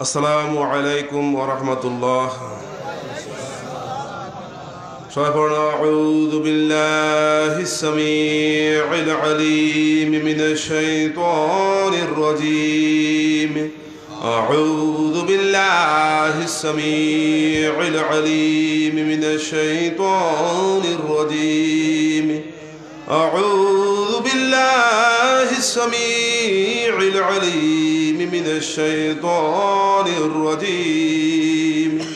السلام عليكم ورحمة الله ওরহমতুল্লাহ أعوذ بالله السميع العليم من الشيطان الرجيم أعوذ بالله السميع العليم من الشيطان الرجيم أعوذ بالله السميع العليم من الشيطان الرجيم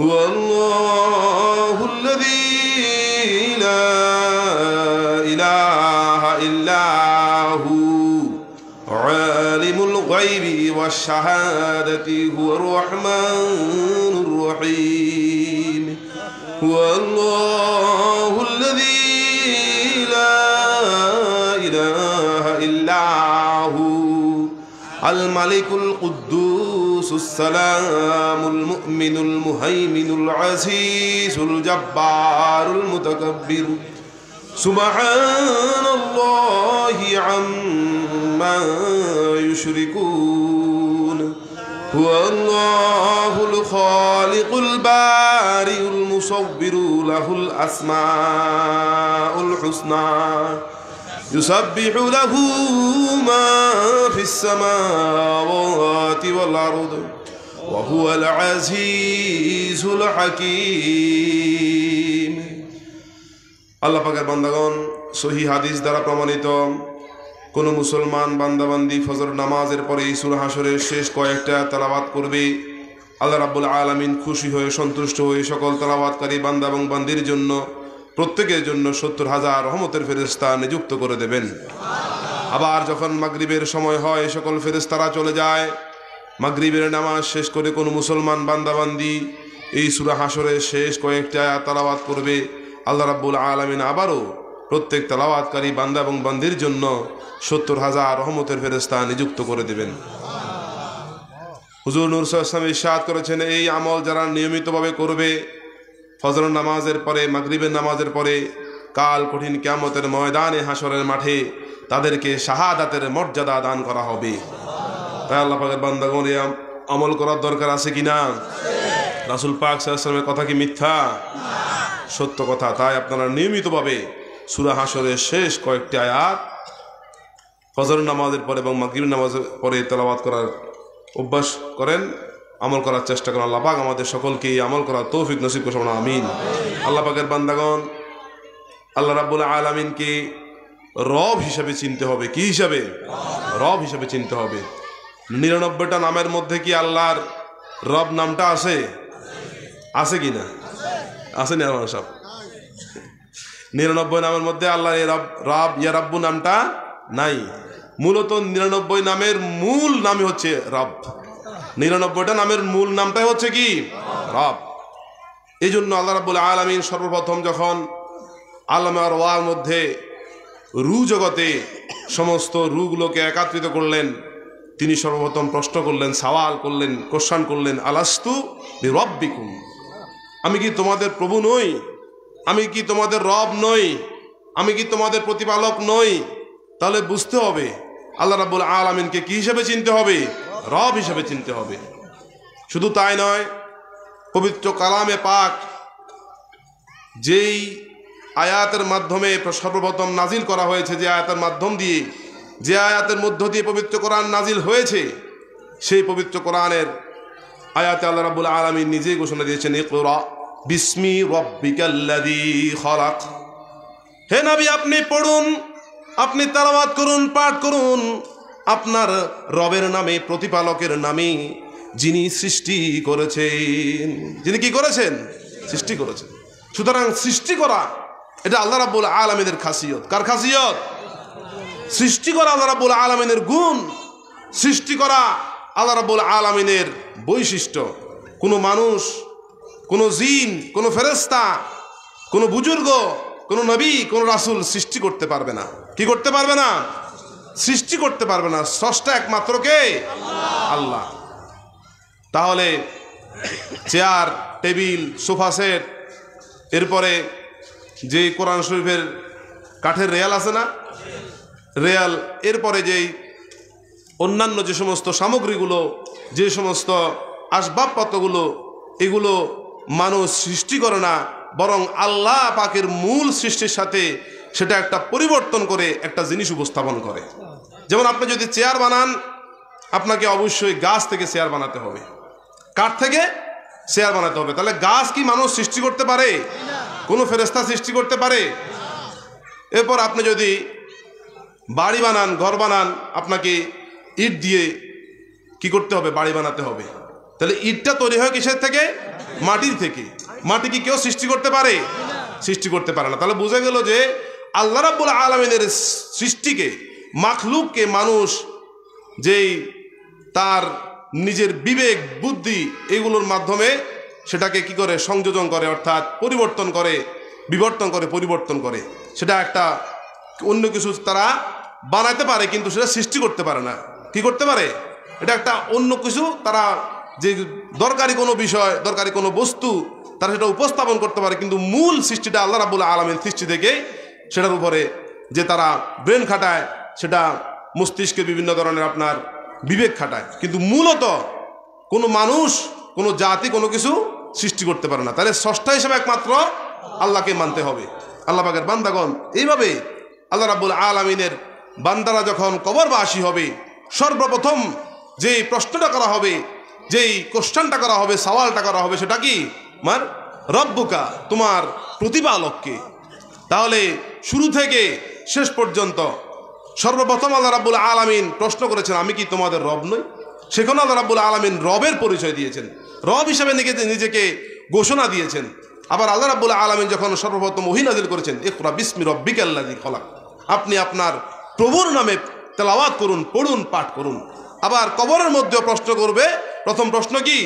هو الله الذي لا إله إلا هو عالم الغيب والشهادة هو الرحمن الرحيم هو الله الملك القدوس السلام المؤمن المهيمن العزيز الجبار المتكبر سبحان الله عما يشركون هو الله الخالق البارئ المصور له الأسماء الحسنى يسبح له ما في السماوات والأرض وهو العزيز الحكيم আল্লাহ পাকের বান্দাগণ সহি হাদিস দ্বারা প্রমাণিত কোন মুসলমান বান্দাবান্দি ফজর নামাজের পরে ইসুল হাসরের শেষ কয়েকটা তালাবাত করবে আল্লাহ রাবুল আলমিন খুশি হয়ে সন্তুষ্ট হয়ে সকল তালাবাতকারী বান্দা এবং বান্দির জন্য প্রত্যেকের জন্য সত্তর হাজার রহমতের ফেরিস্তা নিযুক্ত করে দেবেন আবার যখন মাগরীবের সময় হয় সকল ফেরিস্তারা চলে যায় মাগরীবের নামাজ শেষ করে কোনো মুসলমান বান্দাবান্দি এই সুরা হাসরের শেষ আয়া তালাবাত করবে আল্লাহ রাব্বুল আলমিন আবারও প্রত্যেক তালাওয়াতকারী বান্দা এবং বান্দির জন্য সত্তর হাজার রহমতের ফেরিস্তা নিযুক্ত করে দেবেন হুজুর ইসলাম ইসাদ করেছেন এই আমল যারা নিয়মিতভাবে করবে ফজর নামাজের পরে মাগরিবের নামাজের পরে কাল কঠিন ক্যামতের ময়দানে হাসরের মাঠে তাদেরকে শাহাদাতের মর্যাদা দান করা হবে তাই আল্লাহ পাকের বান্দাগণ আমল করার দরকার আছে কি না রাসুল পাক সাল্লামের কথা কি মিথ্যা সত্য কথা তাই আপনারা নিয়মিতভাবে সুরা হাসরের শেষ কয়েকটি আয়াত ফজর নামাজের পরে এবং মাগরিব নামাজের পরে তেলাবাদ করার অভ্যাস করেন আমল করার চেষ্টা করেন আল্লাহ পাক আমাদের সকলকে আমল করার তৌফিক নসিব করুন আমিন আল্লাহ পাকের বান্দাগণ আল্লাহ আল আমিনকে রব হিসাবে চিনতে হবে কি হিসাবে রব হিসাবে চিনতে হবে নিরানব্বইটা নামের মধ্যে কি আল্লাহর রব নামটা আছে আছে কি না আছে সব নিরানব্বই নামের মধ্যে আল্লাহ রব রব ইয়া রাব্বু নামটা নাই মূলত নিরানব্বই নামের মূল নামই হচ্ছে রব নিরানব্বইটা নামের মূল নামটাই হচ্ছে কি রব এই জন্য আল্লাহ রাবুল আলমিন সর্বপ্রথম যখন আল্লামা ওয়ার মধ্যে রু জগতে সমস্ত রুগুলোকে একাত্রিত করলেন তিনি সর্বপ্রথম প্রশ্ন করলেন সওয়াল করলেন কোশ্চান করলেন আলাস্তু রব্বিকুম আমি কি তোমাদের প্রভু নই আমি কি তোমাদের রব নই আমি কি তোমাদের প্রতিপালক নই তাহলে বুঝতে হবে আল্লাহ রাবুল আলমিনকে কি হিসেবে চিনতে হবে রব হিসেবে চিনতে হবে শুধু তাই নয় পবিত্র কালামে পাক যেই আয়াতের মাধ্যমে সর্বপ্রথম নাজিল করা হয়েছে যে আয়াতের মাধ্যম দিয়ে যে আয়াতের মধ্য দিয়ে পবিত্র কোরআন নাজিল হয়েছে সেই পবিত্র কোরআনের আয়াতে আল্লাহ রাবুল আলমী নিজেই ঘোষণা দিয়েছেন বিস্মি রব্বিকাল্লাদি খলাক হে নাবি আপনি পড়ুন আপনি তালাবাদ করুন পাঠ করুন আপনার রবের নামে প্রতিপালকের নামে যিনি সৃষ্টি করেছেন যিনি কি করেছেন সৃষ্টি করেছেন সুতরাং সৃষ্টি করা এটা আল্লাহ রাবুল আলমেদের খাসিয়ত কার খাসিয়ত সৃষ্টি করা আল্লাহ রাবুল আলমিনের গুণ সৃষ্টি করা আল্লাহ রাবুল আলমিনের বৈশিষ্ট্য কোনো মানুষ কোনো জিন কোনো ফেরেস্তা কোনো বুজুর্গ কোনো নবী কোনো রাসুল সৃষ্টি করতে পারবে না কি করতে পারবে না সৃষ্টি করতে পারবে না স্রষ্টা একমাত্র কে আল্লাহ তাহলে চেয়ার টেবিল সোফা সেট এরপরে যে কোরআন শরীফের কাঠের রেয়াল আছে না রেয়াল এরপরে যেই অন্যান্য যে সমস্ত সামগ্রীগুলো যে সমস্ত আসবাবপত্রগুলো এগুলো মানুষ সৃষ্টি করে না বরং আল্লাহ পাকের মূল সৃষ্টির সাথে সেটা একটা পরিবর্তন করে একটা জিনিস উপস্থাপন করে যেমন আপনি যদি চেয়ার বানান আপনাকে অবশ্যই গাছ থেকে চেয়ার বানাতে হবে কাঠ থেকে চেয়ার বানাতে হবে তাহলে গাছ কি মানুষ সৃষ্টি করতে পারে কোনো ফেরেস্তা সৃষ্টি করতে পারে এরপর আপনি যদি বাড়ি বানান ঘর বানান আপনাকে ইট দিয়ে কি করতে হবে বাড়ি বানাতে হবে তাহলে ইটটা তৈরি হয় কিসের থেকে মাটির থেকে মাটি কি কেউ সৃষ্টি করতে পারে সৃষ্টি করতে পারে না তাহলে বোঝা গেল যে আল্লাহ রাবুল আলমিনের সৃষ্টিকে মাখলুককে মানুষ যেই তার নিজের বিবেক বুদ্ধি এগুলোর মাধ্যমে সেটাকে কি করে সংযোজন করে অর্থাৎ পরিবর্তন করে বিবর্তন করে পরিবর্তন করে সেটা একটা অন্য কিছু তারা বানাতে পারে কিন্তু সেটা সৃষ্টি করতে পারে না কি করতে পারে এটা একটা অন্য কিছু তারা যে দরকারি কোনো বিষয় দরকারি কোনো বস্তু তারা সেটা উপস্থাপন করতে পারে কিন্তু মূল সৃষ্টিটা আল্লাহ রাবুল আলমের সৃষ্টি থেকে সেটার উপরে যে তারা ব্রেন খাটায় সেটা মস্তিষ্কে বিভিন্ন ধরনের আপনার বিবেক খাটায় কিন্তু মূলত কোনো মানুষ কোনো জাতি কোনো কিছু সৃষ্টি করতে পারে না তাহলে ষষ্ঠা হিসেবে একমাত্র আল্লাহকে মানতে হবে আল্লাহ পাকের বান্দাগণ এইভাবে আল্লাহ রাবুল আলমিনের বান্দারা যখন কবরবাসী হবে সর্বপ্রথম যে প্রশ্নটা করা হবে যেই কোশ্চানটা করা হবে সওয়ালটা করা হবে সেটা কি মার রব্বুকা তোমার প্রতিপালককে তাহলে শুরু থেকে শেষ পর্যন্ত সর্বপ্রথম আল্লাহ রাবুল আলমিন প্রশ্ন করেছেন আমি কি তোমাদের রব নই সেখানে আল্লাহ রাবুল আলমিন রবের পরিচয় দিয়েছেন রব হিসাবে নিজেকে ঘোষণা দিয়েছেন আবার আল্লাহ রাবুল আলমিন যখন সর্বপ্রথম ওহিনাজিল করেছেন একরা বিস্মি রব্বিক আল্লাহি খলাক আপনি আপনার প্রভুর নামে তেলাওয়াত করুন পড়ুন পাঠ করুন আবার কবরের মধ্যেও প্রশ্ন করবে প্রথম প্রশ্ন কি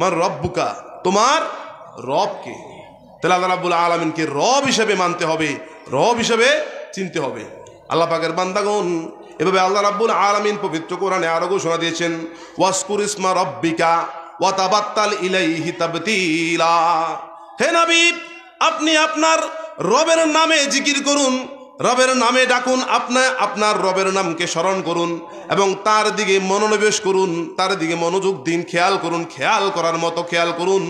মার রব্বুকা তোমার রবকে তাহলে আল্লাহ রাবুল আলমিনকে রব হিসেবে মানতে হবে রব হিসেবে চিনতে হবে আল্লাহ পাকের বান্দাগণ এভাবে আল্লাহ রাব্বুল আলামিন পবিত্র কোরআনে আরো ঘোষণা দিয়েছেন ওয়াসকুর ইসমা রব্বিকা ওয়াতাবাত্তাল ইলাইহি তাবতিলা হে নবী আপনি আপনার রবের নামে জিকির করুন রবের নামে ডাকুন আপনা আপনার রবের নামকে স্মরণ করুন এবং তার দিকে মনোনিবেশ করুন তার দিকে মনোযোগ দিন খেয়াল করুন খেয়াল করার মতো খেয়াল করুন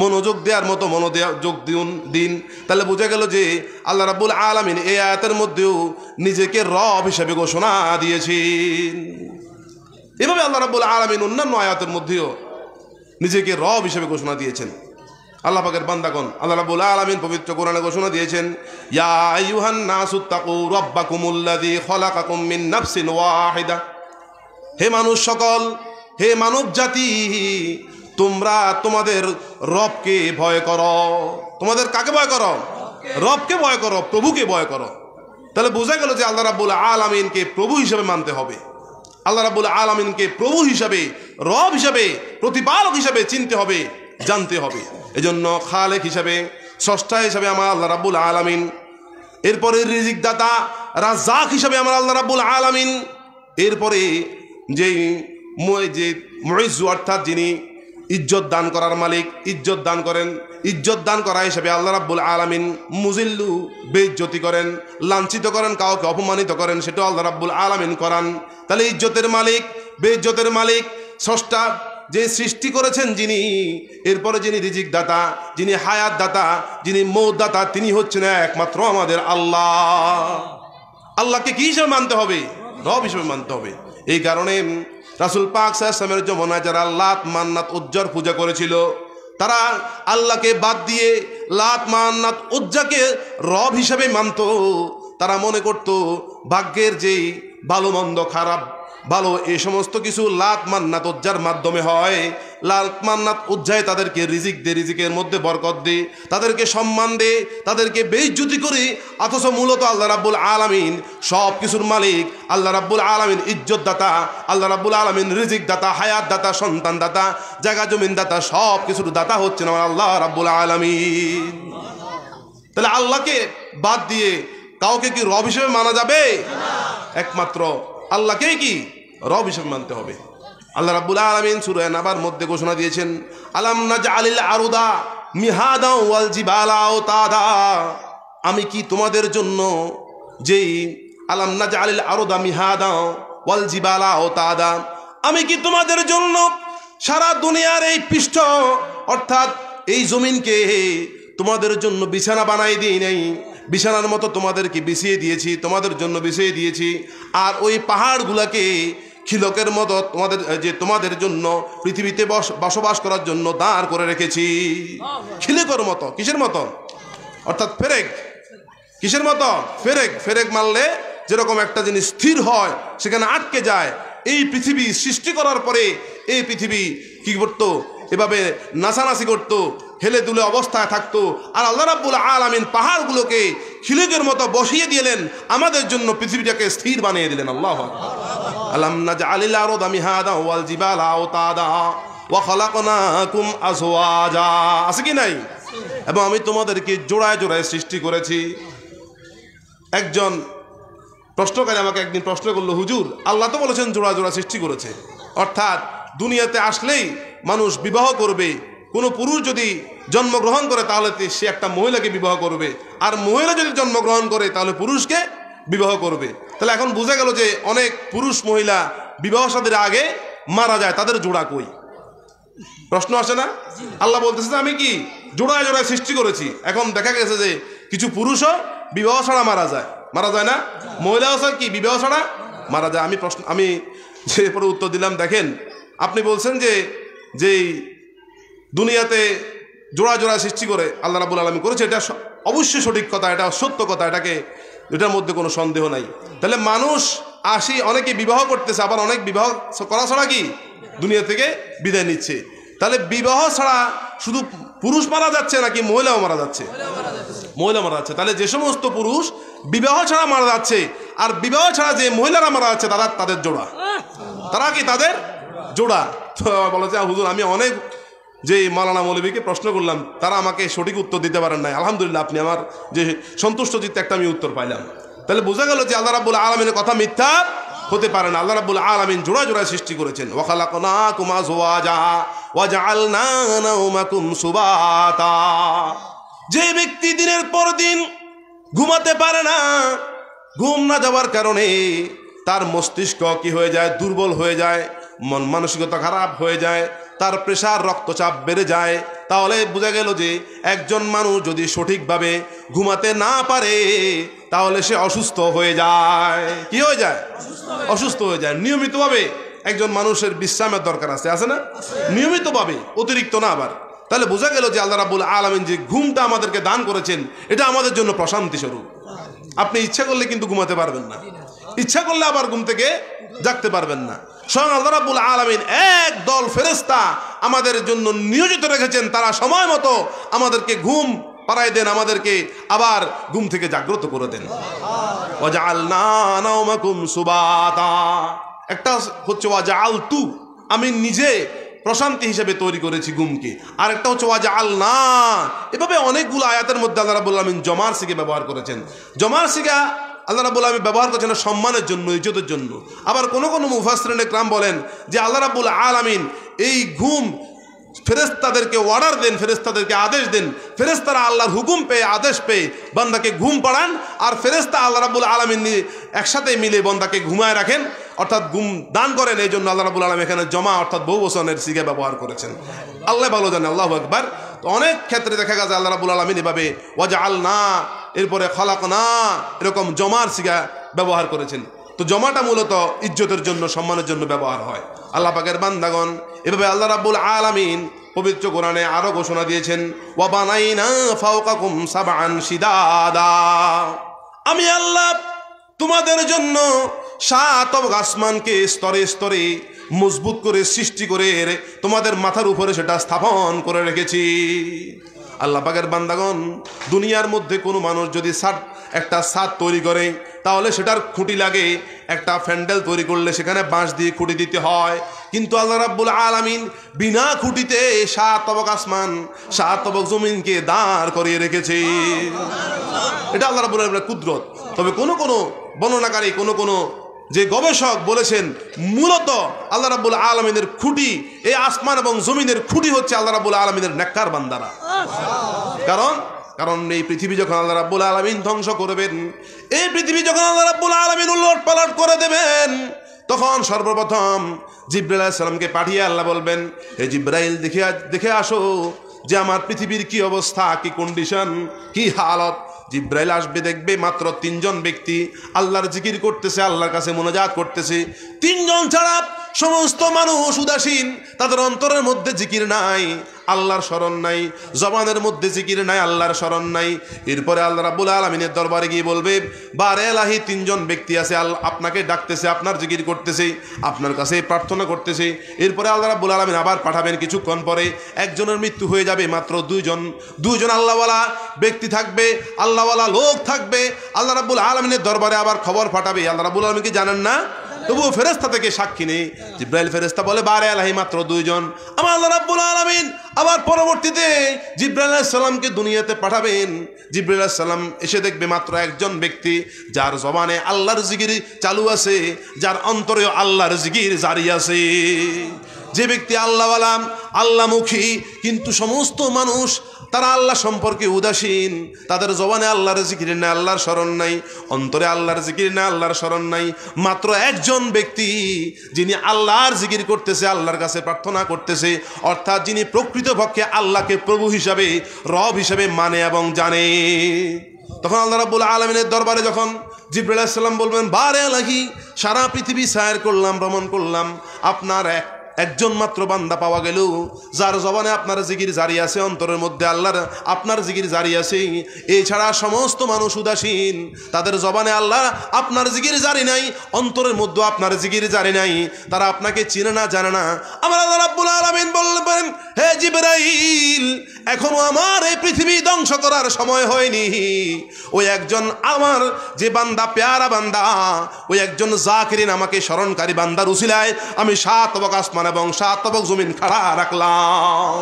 মনোযোগ দেওয়ার মতো মনোযোগ দিন দিন তাহলে বোঝা গেল যে আল্লাহ রাবুল আলমিন এই আয়াতের মধ্যেও নিজেকে রব হিসেবে ঘোষণা দিয়েছেন এভাবে আল্লাহ রাবুল আলমিন অন্যান্য আয়াতের মধ্যেও নিজেকে রব হিসেবে ঘোষণা দিয়েছেন আল্লাহ পাকের বান্দাগণ আল্লাহ রাবুল আলমিন পবিত্র কোরআনে ঘোষণা দিয়েছেন হে মানুষ সকল হে মানব জাতি তোমরা তোমাদের রবকে ভয় করো তোমাদের কাকে ভয় করো রবকে ভয় করো প্রভুকে ভয় করো তাহলে বোঝা গেল যে আল্লাহ রাবুল আলমিনকে প্রভু হিসাবে মানতে হবে আল্লাহ রাবুল আলমিনকে প্রভু হিসাবে রব হিসাবে প্রতিপালক হিসাবে চিনতে হবে জানতে হবে এজন্য খালেক হিসাবে ষষ্ঠা হিসাবে আমার আল্লাহ রাবুল আলমিন এরপরে রিজিক দাতা রাজাক হিসাবে আমার আল্লাহ রাবুল আলমিন এরপরে যেই যে মহিজু অর্থাৎ যিনি ইজ্জত দান করার মালিক ইজ্জত দান করেন ইজ্জত দান করা হিসেবে আল্লাহ রাব্বুল আলামিন মুজিল্লু বেজ্জতি করেন লাঞ্ছিত করেন কাউকে অপমানিত করেন সেটাও আল্লাহ রাব্বুল আলামিন করান তাহলে ইজ্জতের মালিক বেজ্জতের মালিক স্রষ্টা যে সৃষ্টি করেছেন যিনি এরপরে যিনি রিজিক দাতা যিনি হায়াত দাতা যিনি দাতা তিনি হচ্ছেন একমাত্র আমাদের আল্লাহ আল্লাহকে কী হিসেবে মানতে হবে রব হিসেবে মানতে হবে এই কারণে রাসুল পাক সাহসামের জমানায় যারা লাত মান্নাত উজ্জ্বর পূজা করেছিল তারা আল্লাহকে বাদ দিয়ে লাত মান্নাত উজ্জাকে রব হিসেবে মানত তারা মনে করত ভাগ্যের যেই ভালো মন্দ খারাপ ভালো এই সমস্ত কিছু লাত মান্নাত উজ্জার মাধ্যমে হয় লালমান্নাত উজ্জায় তাদেরকে রিজিক দে রিজিকের মধ্যে বরকত দে তাদেরকে সম্মান দে তাদেরকে বেইজ্জুতি করে অথচ মূলত আল্লাহ রাব্বুল আলমিন সব কিছুর মালিক আল্লাহ রাব্বুল আলমিন ইজ্জত দাতা আল্লাহ রাব্বুল আলমিন রিজিক দাতা হায়াত দাতা সন্তান দাতা জায়গা জমিন দাতা সব কিছুর দাতা হচ্ছেন আমার আল্লাহ রাব্বুল আলমিন তাহলে আল্লাহকে বাদ দিয়ে কাউকে কি রব হিসেবে মানা যাবে একমাত্র আল্লাহকেই কি রব হিসেবে মানতে হবে আল্লাহ রাবুল আলমিন সুরায় নাবার মধ্যে ঘোষণা দিয়েছেন আলাম নাজ আলিল আরুদা আমি কি তোমাদের জন্য যেই আলাম নাজ আলিল আরুদা ওয়াল জিবালা ও তাদা আমি কি তোমাদের জন্য সারা দুনিয়ার এই পৃষ্ঠ অর্থাৎ এই জমিনকে তোমাদের জন্য বিছানা বানাই দিই নাই বিছানার মতো তোমাদেরকে বিছিয়ে দিয়েছি তোমাদের জন্য বিছিয়ে দিয়েছি আর ওই পাহাড়গুলোকে খিলকের মতো তোমাদের যে তোমাদের জন্য পৃথিবীতে বসবাস করার জন্য দাঁড় করে রেখেছি খিলকের মতো কিসের মতো অর্থাৎ ফেরেক কিসের মতো ফেরেক ফেরেক মারলে যেরকম একটা জিনিস স্থির হয় সেখানে আটকে যায় এই পৃথিবী সৃষ্টি করার পরে এই পৃথিবী কি করতো এভাবে নাচানাচি করত হেলে দুলে অবস্থায় থাকতো আর আল্লাহ রাব্বুল আলামিন পাহাড়গুলোকে খিলেকের মতো বসিয়ে দিলেন আমাদের জন্য পৃথিবীটাকে স্থির বানিয়ে দিলেন আল্লাহ আলাম না জালিল আরো দামি হাদা ওয়াল জিবাল আওতাদা ওয়া খালাকনাকুম আজওয়াজা আছে কি নাই এবং আমি তোমাদেরকে জোড়ায় জোড়ায় সৃষ্টি করেছি একজন প্রশ্নকারী আমাকে একদিন প্রশ্ন করলো হুজুর আল্লাহ তো বলেছেন জোড়া জোড়া সৃষ্টি করেছে অর্থাৎ দুনিয়াতে আসলেই মানুষ বিবাহ করবে কোনো পুরুষ যদি জন্মগ্রহণ করে তাহলে সে একটা মহিলাকে বিবাহ করবে আর মহিলা যদি জন্মগ্রহণ করে তাহলে পুরুষকে বিবাহ করবে তাহলে এখন বুঝে গেল যে অনেক পুরুষ মহিলা বিবাহ সাদের আগে মারা যায় তাদের জোড়া কই প্রশ্ন আসে না আল্লাহ বলতেছে আমি কি জোড়ায় জোড়ায় সৃষ্টি করেছি এখন দেখা গেছে যে কিছু পুরুষও বিবাহ ছাড়া মারা যায় মারা যায় না মহিলাও স্যার কি বিবাহ ছাড়া মারা যায় আমি প্রশ্ন আমি যে পরে উত্তর দিলাম দেখেন আপনি বলছেন যে যেই দুনিয়াতে জোড়া জোড়া সৃষ্টি করে আল্লাহ রাবুল আলমী করেছে এটা অবশ্যই সঠিক কথা এটা সত্য কথা এটাকে এটার মধ্যে কোনো সন্দেহ নাই তাহলে মানুষ আসি অনেকে বিবাহ করতেছে আবার অনেক বিবাহ করা ছাড়া কি দুনিয়া থেকে বিদায় নিচ্ছে তাহলে বিবাহ ছাড়া শুধু পুরুষ মারা যাচ্ছে নাকি মহিলাও মারা যাচ্ছে মহিলা মারা যাচ্ছে তাহলে যে সমস্ত পুরুষ বিবাহ ছাড়া মারা যাচ্ছে আর বিবাহ ছাড়া যে মহিলারা মারা যাচ্ছে তারা তাদের জোড়া তারা কি তাদের জোড়া বলেছে হুজুর আমি অনেক যে মালানা মৌলবীকে প্রশ্ন করলাম তারা আমাকে সঠিক উত্তর দিতে পারেন নাই আলহামদুলিল্লাহ আপনি আমার যে সন্তুষ্ট চিত্তে একটা আমি উত্তর পাইলাম তাহলে বোঝা গেল যে আল্লাহ রাবুল আলমিনের কথা মিথ্যা হতে পারে না আল্লাহ রাবুল আলমিন জোড়া জোড়া সৃষ্টি করেছেন ওখালা যে ব্যক্তি দিনের পর দিন ঘুমাতে পারে না ঘুম না যাওয়ার কারণে তার মস্তিষ্ক কি হয়ে যায় দুর্বল হয়ে যায় মন মানসিকতা খারাপ হয়ে যায় তার প্রেশার রক্তচাপ বেড়ে যায় তাহলে বোঝা গেল যে একজন মানুষ যদি সঠিকভাবে ঘুমাতে না পারে তাহলে সে অসুস্থ হয়ে যায় কি হয়ে যায় অসুস্থ হয়ে যায় নিয়মিতভাবে একজন মানুষের বিশ্রামের দরকার আছে আছে না নিয়মিতভাবে অতিরিক্ত না আবার তাহলে বোঝা গেল যে আল্লাহ রাবুল আলমিন যে ঘুমটা আমাদেরকে দান করেছেন এটা আমাদের জন্য প্রশান্তি স্বরূপ আপনি ইচ্ছা করলে কিন্তু ঘুমাতে পারবেন না ইচ্ছা করলে আবার ঘুম থেকে জাগতে পারবেন না স্বয়ং আল্লাহ রাবুল আলমিন এক দল ফেরেস্তা আমাদের জন্য নিয়োজিত রেখেছেন তারা সময় মতো আমাদেরকে ঘুম পাড়ায় দেন আমাদেরকে আবার ঘুম থেকে জাগ্রত করে দেন একটা হচ্ছে ওয়াজা আল তু আমি নিজে প্রশান্তি হিসেবে তৈরি করেছি গুমকে আর একটা হচ্ছে ওয়াজা আল না এভাবে অনেকগুলো আয়াতের মধ্যে আল্লাহ রাবুল আলমিন জমার সিকে ব্যবহার করেছেন জমার সিগা আল্লাহ রাবুল আলমী ব্যবহার করছেন সম্মানের জন্য ইজ্জতের জন্য আবার কোনো কোনো মুফাসরেন ক্রাম বলেন যে আল্লাহ রাবুল আলমিন এই ঘুম ফেরেস্তাদেরকে অর্ডার দেন ফেরেস্তাদেরকে আদেশ দেন ফেরেস্তারা আল্লাহর হুকুম পেয়ে আদেশ পেয়ে বন্দাকে ঘুম পাড়ান আর ফেরেস্তা আল্লাহ রাবুল আলমিন একসাথে মিলে বন্দাকে ঘুমায় রাখেন অর্থাৎ ঘুম দান করেন এই জন্য আল্লাহ রাবুল আলম এখানে জমা অর্থাৎ বহু বসনের সিগে ব্যবহার করেছেন আল্লাহ ভালো জানে আল্লাহ একবার তো অনেক ক্ষেত্রে দেখা গেছে আল্লাহ রাবুল আলমিন এভাবে ওয়াজা আল না এরপরে খলাক না এরকম জমার সিগা ব্যবহার করেছেন তো জমাটা মূলত ইজ্জতের জন্য সম্মানের জন্য ব্যবহার হয় আল্লাহ পাকের বান্দাগণ এভাবে আল্লাহ রাবুল আলমিন পবিত্র কোরআনে আরও ঘোষণা দিয়েছেন ওয়াবানাইনা ফাওকাকুম সাবান আমি আল্লাহ তোমাদের জন্য সাত আসমানকে স্তরে স্তরে মজবুত করে সৃষ্টি করে তোমাদের মাথার উপরে সেটা স্থাপন করে রেখেছি আল্লাহ বাগের বান্দাগণ দুনিয়ার মধ্যে কোনো মানুষ যদি সাত একটা সাত তৈরি করে তাহলে সেটার খুঁটি লাগে একটা ফ্যান্ডেল তৈরি করলে সেখানে বাঁশ দিয়ে খুঁটি দিতে হয় কিন্তু আল্লাহ রাব্বুল আলামিন বিনা খুঁটিতে সাত তবক আসমান সাত তবক জমিনকে দাঁড় করিয়ে রেখেছে এটা আল্লাহ রাবুল আলমের কুদরত তবে কোনো কোনো বর্ণনাকারী কোনো কোনো যে গবেষক বলেছেন মূলত আল্লাহ রাবুল আলমিনের খুঁটি এই আসমান এবং জমিনের খুঁটি হচ্ছে আল্লাহ রাবুল আলমিনের নেককার বান্দারা কারণ কারণ এই পৃথিবী যখন আল্লাহ রাবুল আলমিন ধ্বংস করবেন এই পৃথিবী যখন আল্লাহ রাবুল আলমিন উল্লট পালট করে দেবেন তখন সর্বপ্রথম জিব্রাইল সালামকে পাঠিয়ে আল্লাহ বলবেন এ জিব্রাইল দেখে দেখে আসো যে আমার পৃথিবীর কি অবস্থা কি কন্ডিশন কি হালত জিব্রাইল আসবে দেখবে মাত্র তিনজন ব্যক্তি আল্লাহর জিকির করতেছে আল্লাহর কাছে মোনাজাত করতেছে তিনজন ছাড়া সমস্ত মানুষ উদাসীন তাদের অন্তরের মধ্যে জিকির নাই আল্লাহর স্মরণ নাই জবানের মধ্যে জিকির নাই আল্লাহর স্মরণ নাই এরপরে আল্লাহ রাবুল আলমিনের দরবারে গিয়ে বলবে বারে আলাহি তিনজন ব্যক্তি আছে আল আপনাকে ডাকতেছে আপনার জিকির করতেছে আপনার কাছে প্রার্থনা করতেছে এরপরে আল্লাহ রাবুল আলমিন আবার পাঠাবেন কিছুক্ষণ পরে একজনের মৃত্যু হয়ে যাবে মাত্র দুইজন দুইজন আল্লাহওয়ালা ব্যক্তি থাকবে আল্লাহওয়ালা লোক থাকবে আল্লাহ রাবুল আলমিনের দরবারে আবার খবর পাঠাবে আল্লাহ রাবুল আলমী কি জানেন না তবুও ফেরেস্তা থেকে সাক্ষী নেই জিব্রাইল ফেরেস্তা বলে বারে আলাহি মাত্র দুইজন আমার আল্লাহ রাব্বুল আলমিন আবার পরবর্তীতে জিব্রাইল সালামকে দুনিয়াতে পাঠাবেন জিব্রাইল সালাম এসে দেখবে মাত্র একজন ব্যক্তি যার জবানে আল্লাহর জিগির চালু আছে যার অন্তরেও আল্লাহর জিগির জারি আছে যে ব্যক্তি আল্লাহওয়ালাম আল্লাহমুখী কিন্তু সমস্ত মানুষ তারা আল্লাহ সম্পর্কে উদাসীন তাদের জবানে আল্লাহর জিকির না আল্লাহর স্মরণ নাই অন্তরে আল্লাহর জিকির না আল্লাহর স্মরণ নাই মাত্র একজন ব্যক্তি যিনি আল্লাহর জিকির করতেছে আল্লাহর কাছে প্রার্থনা করতেছে অর্থাৎ যিনি প্রকৃতপক্ষে আল্লাহকে প্রভু হিসাবে রব হিসাবে মানে এবং জানে তখন আল্লাহ রাবুল আলমিনের দরবারে যখন জিব্রাহ সাল্লাম বলবেন বারে আলাহি সারা পৃথিবী সায়ের করলাম ভ্রমণ করলাম আপনার এক একজন মাত্র বান্দা পাওয়া গেল যার জবানে আপনার জিগির জারি আছে অন্তরের মধ্যে আল্লাহর আপনার জিগির জারি আছে এছাড়া সমস্ত মানুষ উদাসীন তাদের জবানে আল্লাহ আপনার জিগির জারি নাই অন্তরের মধ্যে আপনার জিগির জারি নাই তারা আপনাকে চিনে না জানে না আমার আল্লাহ রাব্বুল আলামিন বলবেন হে জিবরাইল এখনো আমার এই পৃথিবী ধ্বংস করার সময় হয়নি ওই একজন আমার যে বান্দা পেয়ারা বান্দা ওই একজন জাকিরিন আমাকে স্মরণকারী বান্দার উসিলায় আমি সাত অবকাশ আসমান আসমান এবং সাতবক জমিন খাড়া রাখলাম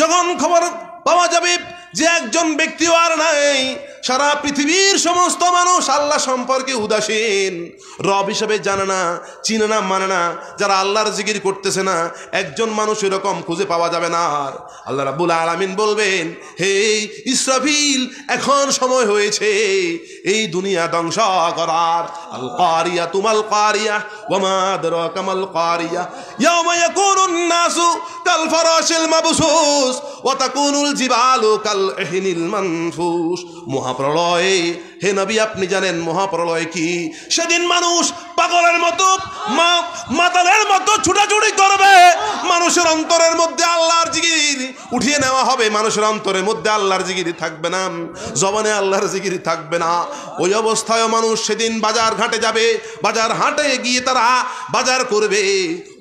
যখন খবর পাওয়া যাবে যে একজন ব্যক্তিও আর নাই সারা পৃথিবীর সমস্ত মানুষ আল্লাহ সম্পর্কে উদাসীন রব হিসাবে জানে না চিনে না মানে না যারা আল্লাহর জিকির করতেছে না একজন মানুষ এরকম খুঁজে পাওয়া যাবে না আর আল্লাহ রাবুল আলমিন বলবেন হে ইসরাফিল এখন সময় হয়েছে এই দুনিয়া ধ্বংস করার আল কারিয়া তুমাল কারিয়া ওমাদ কামাল কারিয়া ইয়ামায়া নাসু কাল ফরাশিল মাবসুস ওয়া তাকুনুল জিবালু কাল ইহনিল মানফুস মুহা মহাপ্রলয় হে নবী আপনি জানেন মহাপ্রলয় কি সেদিন মানুষ পাগলের মতো মাতালের মতো ছুটাছুটি করবে মানুষের অন্তরের মধ্যে আল্লাহর জিগির উঠিয়ে নেওয়া হবে মানুষের অন্তরের মধ্যে আল্লাহর জিগিরি থাকবে না জবানে আল্লাহর জিগিরি থাকবে না ওই অবস্থায় মানুষ সেদিন বাজার ঘাটে যাবে বাজার হাটে গিয়ে তারা বাজার করবে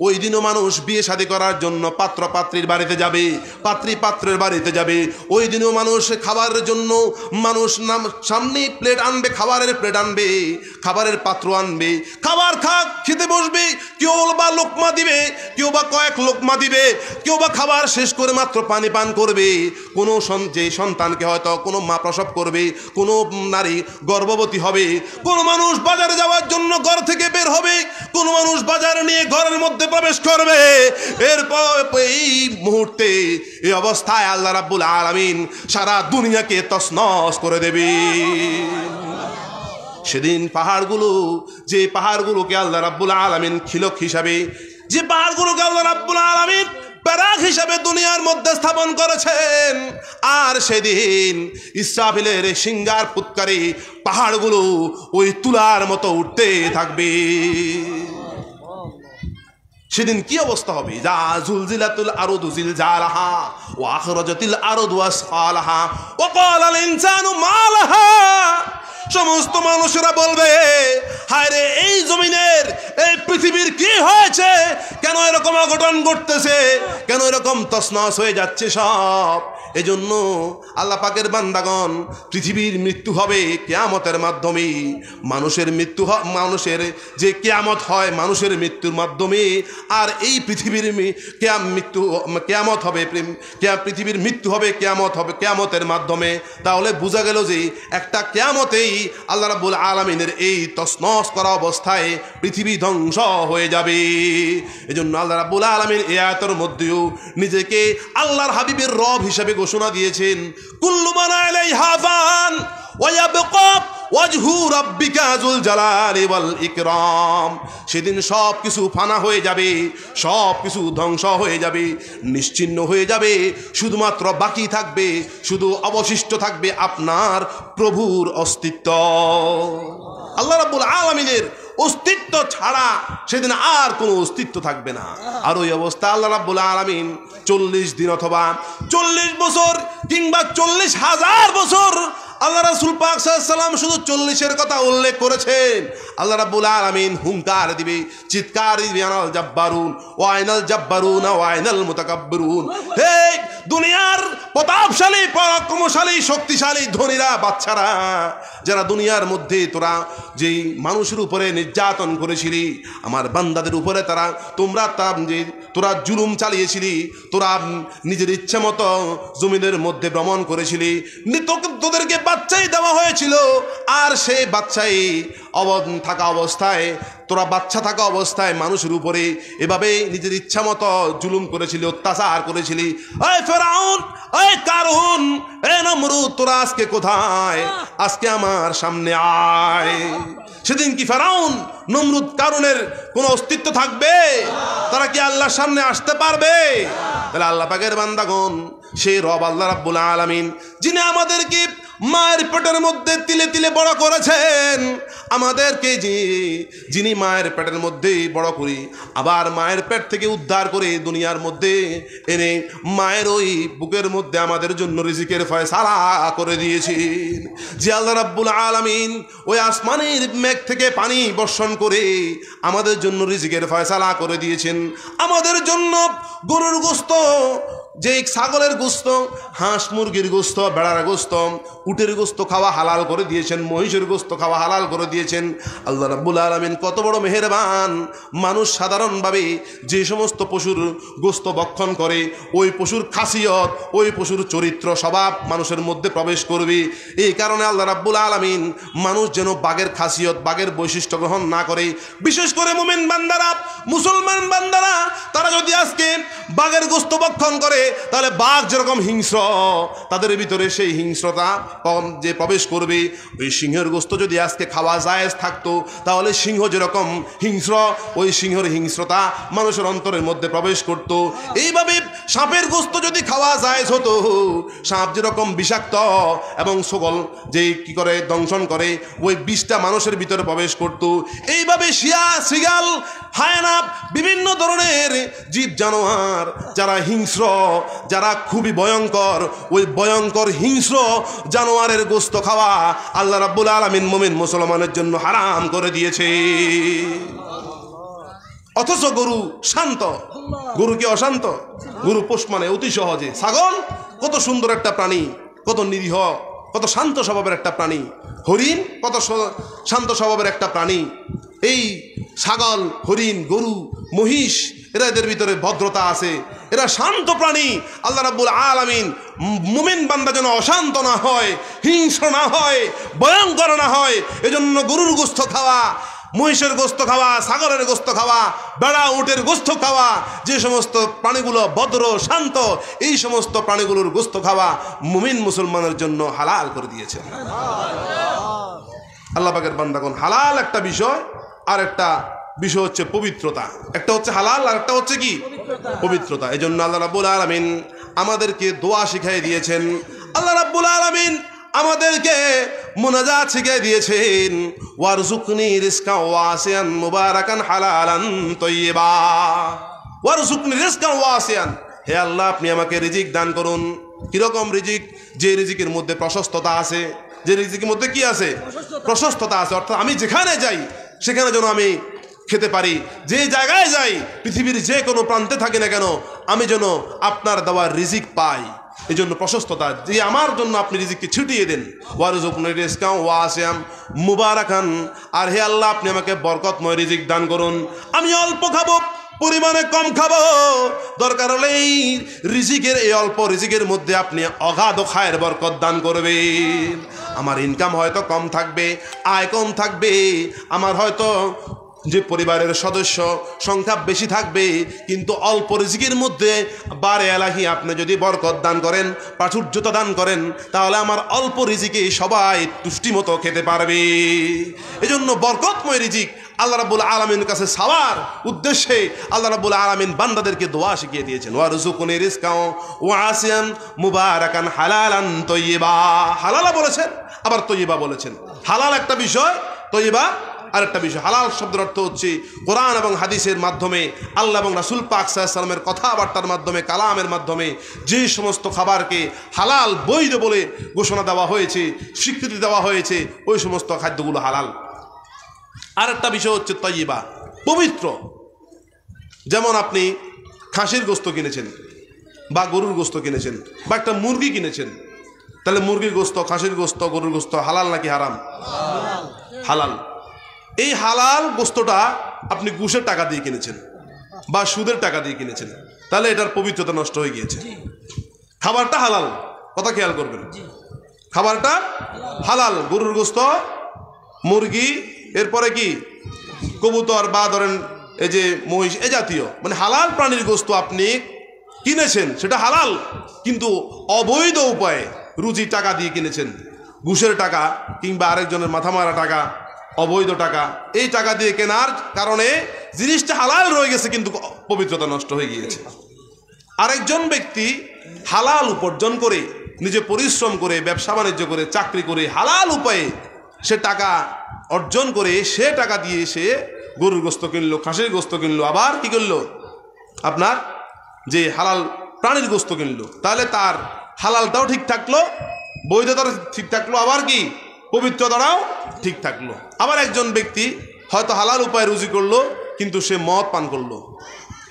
ওই দিনও মানুষ বিয়ে শাদি করার জন্য পাত্র পাত্রীর বাড়িতে যাবে পাত্রী পাত্রের বাড়িতে যাবে ওই দিনও মানুষ খাবারের জন্য মানুষ নাম সামনে প্লেট আনবে খাবারের প্লেট আনবে খাবারের পাত্র আনবে খাবার খাক খেতে বসবে কেউ বা লোকমা দিবে কেউ বা কয়েক লোকমা দিবে কেউ বা খাবার শেষ করে মাত্র পানি পান করবে কোনো যে সন্তানকে হয়তো কোনো মা প্রসব করবে কোনো নারী গর্ভবতী হবে কোনো মানুষ বাজারে যাওয়ার জন্য ঘর থেকে বের হবে কোনো মানুষ বাজার নিয়ে ঘরের মধ্যে প্রবেশ করবে এরপর এই মুহূর্তে এই অবস্থায় আল্লাহ রাব্বুল আলমিন সারা দুনিয়াকে তসনস করে দেবে সেদিন পাহাড়গুলো যে পাহাড়গুলোকে আল্লাহ রাব্বুল আলমিন খিলক হিসাবে যে পাহাড়গুলোকে আল্লাহ রাব্বুল আলমিন প্যারাক হিসাবে দুনিয়ার মধ্যে স্থাপন করেছেন আর সেদিন ইসরাফিলের সিঙ্গার পুৎকারে পাহাড়গুলো ওই তুলার মতো উঠতে থাকবে সেদিন কি অবস্থা হবে যা জুলজিলাতুল আরদু জিলজালাহা ওয়া আখরাজাতিল আরদু আসফালাহা ওয়া ক্বালা আল ইনসানু মালাহা সমস্ত মানুষেরা বলবে হায় এই জমিনের এই পৃথিবীর কি হয়েছে কেন এরকম অঘটন ঘটতেছে কেন এরকম তসনস হয়ে যাচ্ছে সব এজন্য আল্লাহ পাকের বান্দাগণ পৃথিবীর মৃত্যু হবে কেয়ামতের মাধ্যমে মানুষের মৃত্যু মানুষের যে কেয়ামত হয় মানুষের মৃত্যুর মাধ্যমে আর এই পৃথিবীর কেয়াম মৃত্যু কেয়ামত হবে পৃথিবীর মৃত্যু হবে কেয়ামত হবে কেয়ামতের মাধ্যমে তাহলে বোঝা গেল যে একটা কেয়ামতেই আল্লাহ রাবুল আলমিনের এই তসনস করা অবস্থায় পৃথিবী ধ্বংস হয়ে যাবে এজন্য আল্লাহ রাবুল আলমিন এ আয়তর মধ্যেও নিজেকে আল্লাহর হাবিবের রব হিসেবে ঘোষণা দিয়েছেন কুল্লুমান সেদিন সব কিছু ফানা হয়ে যাবে সব কিছু ধ্বংস হয়ে যাবে নিশ্চিন্ন হয়ে যাবে শুধুমাত্র বাকি থাকবে শুধু অবশিষ্ট থাকবে আপনার প্রভুর অস্তিত্ব আল্লাহ রাবুল আলমিনের অস্তিত্ব ছাড়া সেদিন আর কোনো অস্তিত্ব থাকবে না আর ওই অবস্থা আল্লাহ রাবুল আলামিন চল্লিশ দিন অথবা চল্লিশ বছর কিংবা চল্লিশ হাজার বছর আল্লাহ রাসুল পাক সাল্লাম শুধু চল্লিশের কথা উল্লেখ করেছেন আল্লাহ রাবুল আলমিন হুঙ্কার দিবে চিৎকার দিবে আনাল জব্বারুন ও আইনাল জাব্বারুন ও মোতাকাব্বরুন হে দুনিয়ার প্রতাপশালী পরাক্রমশালী শক্তিশালী ধনীরা বাচ্চারা যারা দুনিয়ার মধ্যে তোরা যেই মানুষের উপরে নির্যাতন করেছিলি আমার বান্দাদের উপরে তারা তোমরা তার যে তোরা জুলুম চালিয়েছিলি তোরা নিজের ইচ্ছে মতো জমিনের মধ্যে ভ্রমণ করেছিলি তোদেরকে বাচ্চাই দেওয়া হয়েছিল আর সেই বাচ্চাই অব থাকা অবস্থায় তোরা বাচ্চা থাকা অবস্থায় মানুষের উপরে এভাবে নিজের ইচ্ছা মতো জুলুম করেছিলি অত্যাচার করেছিলি তোরা আজকে কোথায় আজকে আমার সামনে আয় সেদিন কি ফেরাউন নমরুদ কারণের কোন অস্তিত্ব থাকবে তারা কি আল্লাহর সামনে আসতে পারবে তাহলে আল্লাহ পাকের বান্দাগণ সেই রব আল্লাহ রাবুল আলামিন যিনি আমাদেরকে মায়ের পেটের মধ্যে তিলে তিলে বড় করেছেন আমাদেরকে যে যিনি মায়ের পেটের মধ্যে বড় করি আবার মায়ের পেট থেকে উদ্ধার করে দুনিয়ার মধ্যে এনে মায়ের ওই বুকের মধ্যে আমাদের জন্য রিজিকের ফয়সালা করে দিয়েছেন যে আল্লাহ রাব্বুল আলমিন ওই আসমানের মেঘ থেকে পানি বর্ষণ করে আমাদের জন্য রিজিকের ফয়সালা করে দিয়েছেন আমাদের জন্য গরুর গোস্ত যে ছাগলের গোস্ত হাঁস মুরগির গোস্ত বেড়ার গোস্ত উটের গোস্ত খাওয়া হালাল করে দিয়েছেন মহিষের গোস্ত খাওয়া হালাল করে দিয়েছেন আল্লাহ রাব্বুল আলমিন কত বড় মেহেরবান মানুষ সাধারণভাবে যে সমস্ত পশুর গোস্ত বক্ষণ করে ওই পশুর খাসিয়ত ওই পশুর চরিত্র স্বভাব মানুষের মধ্যে প্রবেশ করবে এই কারণে আল্লাহ রাব্বুল আলমিন মানুষ যেন বাঘের খাসিয়ত বাঘের বৈশিষ্ট্য গ্রহণ না করে বিশেষ করে মুমিন বান্দারা মুসলমান বান্দারা তারা যদি আজকে বাঘের গোস্ত বক্ষণ করে তাহলে বাঘ যেরকম হিংস্র তাদের ভিতরে সেই হিংস্রতা কম যে প্রবেশ করবে ওই সিংহের গোস্ত যদি আজকে খাওয়া জায়েজ থাকতো তাহলে সিংহ যেরকম হিংস্র ওই সিংহের হিংস্রতা মানুষের অন্তরের মধ্যে প্রবেশ করত এইভাবে সাপের গোস্ত যদি খাওয়া জায়েজ হতো সাপ যেরকম বিষাক্ত এবং সকল যে কি করে দংশন করে ওই বিষটা মানুষের ভিতরে প্রবেশ করত এইভাবে শিয়া সিগাল হায়নাপ বিভিন্ন ধরনের জীব জানোয়ার যারা হিংস্র যারা খুবই ভয়ঙ্কর ওই ভয়ঙ্কর হিংস্র জানোয়ারের গোস্ত খাওয়া আল্লাহ রাব্বুল আলমিন মোমিন মুসলমানের জন্য হারাম করে দিয়েছে অথচ গরু শান্ত গরু কি অশান্ত গরু পোষ মানে অতি সহজে ছাগল কত সুন্দর একটা প্রাণী কত নিরীহ কত শান্ত স্বভাবের একটা প্রাণী হরিণ কত শান্ত স্বভাবের একটা প্রাণী এই ছাগল হরিণ গরু মহিষ এরা এদের ভিতরে ভদ্রতা আছে এরা শান্ত প্রাণী আল্লাহ রাবুল আলমিন মুমিন বান্দা যেন অশান্ত না হয় হিংস্র না হয় ভয়ঙ্কর না হয় এজন্য গরুর গোস্ত খাওয়া মহিষের গোস্ত খাওয়া সাগরের গোস্ত খাওয়া বেড়া উটের গোস্ত খাওয়া যে সমস্ত প্রাণীগুলো ভদ্র শান্ত এই সমস্ত প্রাণীগুলোর গোস্ত খাওয়া মুমিন মুসলমানের জন্য হালাল করে দিয়েছে আল্লাহ পাকের বান্দা হালাল একটা বিষয় আর একটা বিষয় হচ্ছে পবিত্রতা একটা হচ্ছে হালাল আর একটা হচ্ছে কি পবিত্রতা এই জন্য আল্লাহ রাবুল আলমিন আমাদেরকে দোয়া শিখাই দিয়েছেন আল্লাহ রাবুল আলমিন আমাদেরকে মোনাজা শিখিয়ে দিয়েছেন ওয়ারসুকনি রিস্কা ওয়াসিয়ান মুবারাকান হালালান তৈবা ওয়ারসুকনি রিস্কা ওয়াসিয়ান হে আল্লাহ আপনি আমাকে রিজিক দান করুন কীরকম রিজিক যে রিজিকের মধ্যে প্রশস্ততা আছে যে রিজিকের মধ্যে কি আছে প্রশস্ততা আছে অর্থাৎ আমি যেখানে যাই সেখানে যেন আমি খেতে পারি যে জায়গায় যাই পৃথিবীর যে কোনো প্রান্তে থাকি না কেন আমি যেন আপনার দেওয়ার রিজিক পাই এই জন্য প্রশস্ততা যে আমার জন্য আপনি রিজিককে ছুটিয়ে দেন ওয়ারুজুকাম ওয়াসিয়াম মুবারাকান আর হে আল্লাহ আপনি আমাকে বরকতময় রিজিক দান করুন আমি অল্প খাবো পরিমাণে কম খাব দরকার হলেই রিজিকের এই অল্প রিজিকের মধ্যে আপনি অগাধ খায়ের বরকত দান করবে আমার ইনকাম হয়তো কম থাকবে আয় কম থাকবে আমার হয়তো যে পরিবারের সদস্য সংখ্যা বেশি থাকবে কিন্তু অল্প রিজিকের মধ্যে বারে এলাহি আপনি যদি বরকত দান করেন প্রাচুর্যতা দান করেন তাহলে আমার অল্প রিজিকে সবাই তুষ্টি মতো খেতে পারবে এজন্য বরকতময় রিজিক আল্লাহ রাবুল আলমিন কাছে সাওয়ার উদ্দেশ্যে আল্লাহ রাবুল আলমিন বান্দাদেরকে দোয়া শিখিয়ে দিয়েছেন ওয়া রুজুকুনি রিস্কাও ও আসিয়ান মুবারাকান হালালান তৈবা হালালা বলেছেন আবার তৈবা বলেছেন হালাল একটা বিষয় তৈবা আরেকটা বিষয় হালাল শব্দের অর্থ হচ্ছে কোরআন এবং হাদিসের মাধ্যমে আল্লাহ এবং রাসুল পাক সাহায্যামের কথাবার্তার মাধ্যমে কালামের মাধ্যমে যে সমস্ত খাবারকে হালাল বৈধ বলে ঘোষণা দেওয়া হয়েছে স্বীকৃতি দেওয়া হয়েছে ওই সমস্ত খাদ্যগুলো হালাল আরেকটা বিষয় হচ্ছে তৈবা পবিত্র যেমন আপনি খাসির গোস্ত কিনেছেন বা গরুর গোস্ত কিনেছেন বা একটা মুরগি কিনেছেন তাহলে মুরগির গোস্ত খাসির গোস্ত গরুর গোস্ত হালাল নাকি হারাম হালাল এই হালাল বস্তুটা আপনি ঘুষের টাকা দিয়ে কিনেছেন বা সুদের টাকা দিয়ে কিনেছেন তাহলে এটার পবিত্রতা নষ্ট হয়ে গিয়েছে খাবারটা হালাল কথা খেয়াল করবেন খাবারটা হালাল গরুর গোস্ত মুরগি এরপরে কি কবুতর বা ধরেন এই যে মহিষ এ জাতীয় মানে হালাল প্রাণীর গোস্ত আপনি কিনেছেন সেটা হালাল কিন্তু অবৈধ উপায়ে রুজি টাকা দিয়ে কিনেছেন ঘুষের টাকা কিংবা আরেকজনের মাথা মারা টাকা অবৈধ টাকা এই টাকা দিয়ে কেনার কারণে জিনিসটা হালাল রয়ে গেছে কিন্তু পবিত্রতা নষ্ট হয়ে গিয়েছে আরেকজন ব্যক্তি হালাল উপার্জন করে নিজে পরিশ্রম করে ব্যবসা বাণিজ্য করে চাকরি করে হালাল উপায়ে সে টাকা অর্জন করে সে টাকা দিয়ে সে গরুর গোস্ত কিনলো খাসির গোস্ত কিনলো আবার কি করলো আপনার যে হালাল প্রাণীর গোস্ত কিনলো তাহলে তার হালালটাও ঠিক থাকলো বৈধতাও ঠিক থাকলো আবার কি পবিত্রতাটাও ঠিক থাকলো আবার একজন ব্যক্তি হয়তো হালাল উপায় রুজি করলো কিন্তু সে মদ পান করলো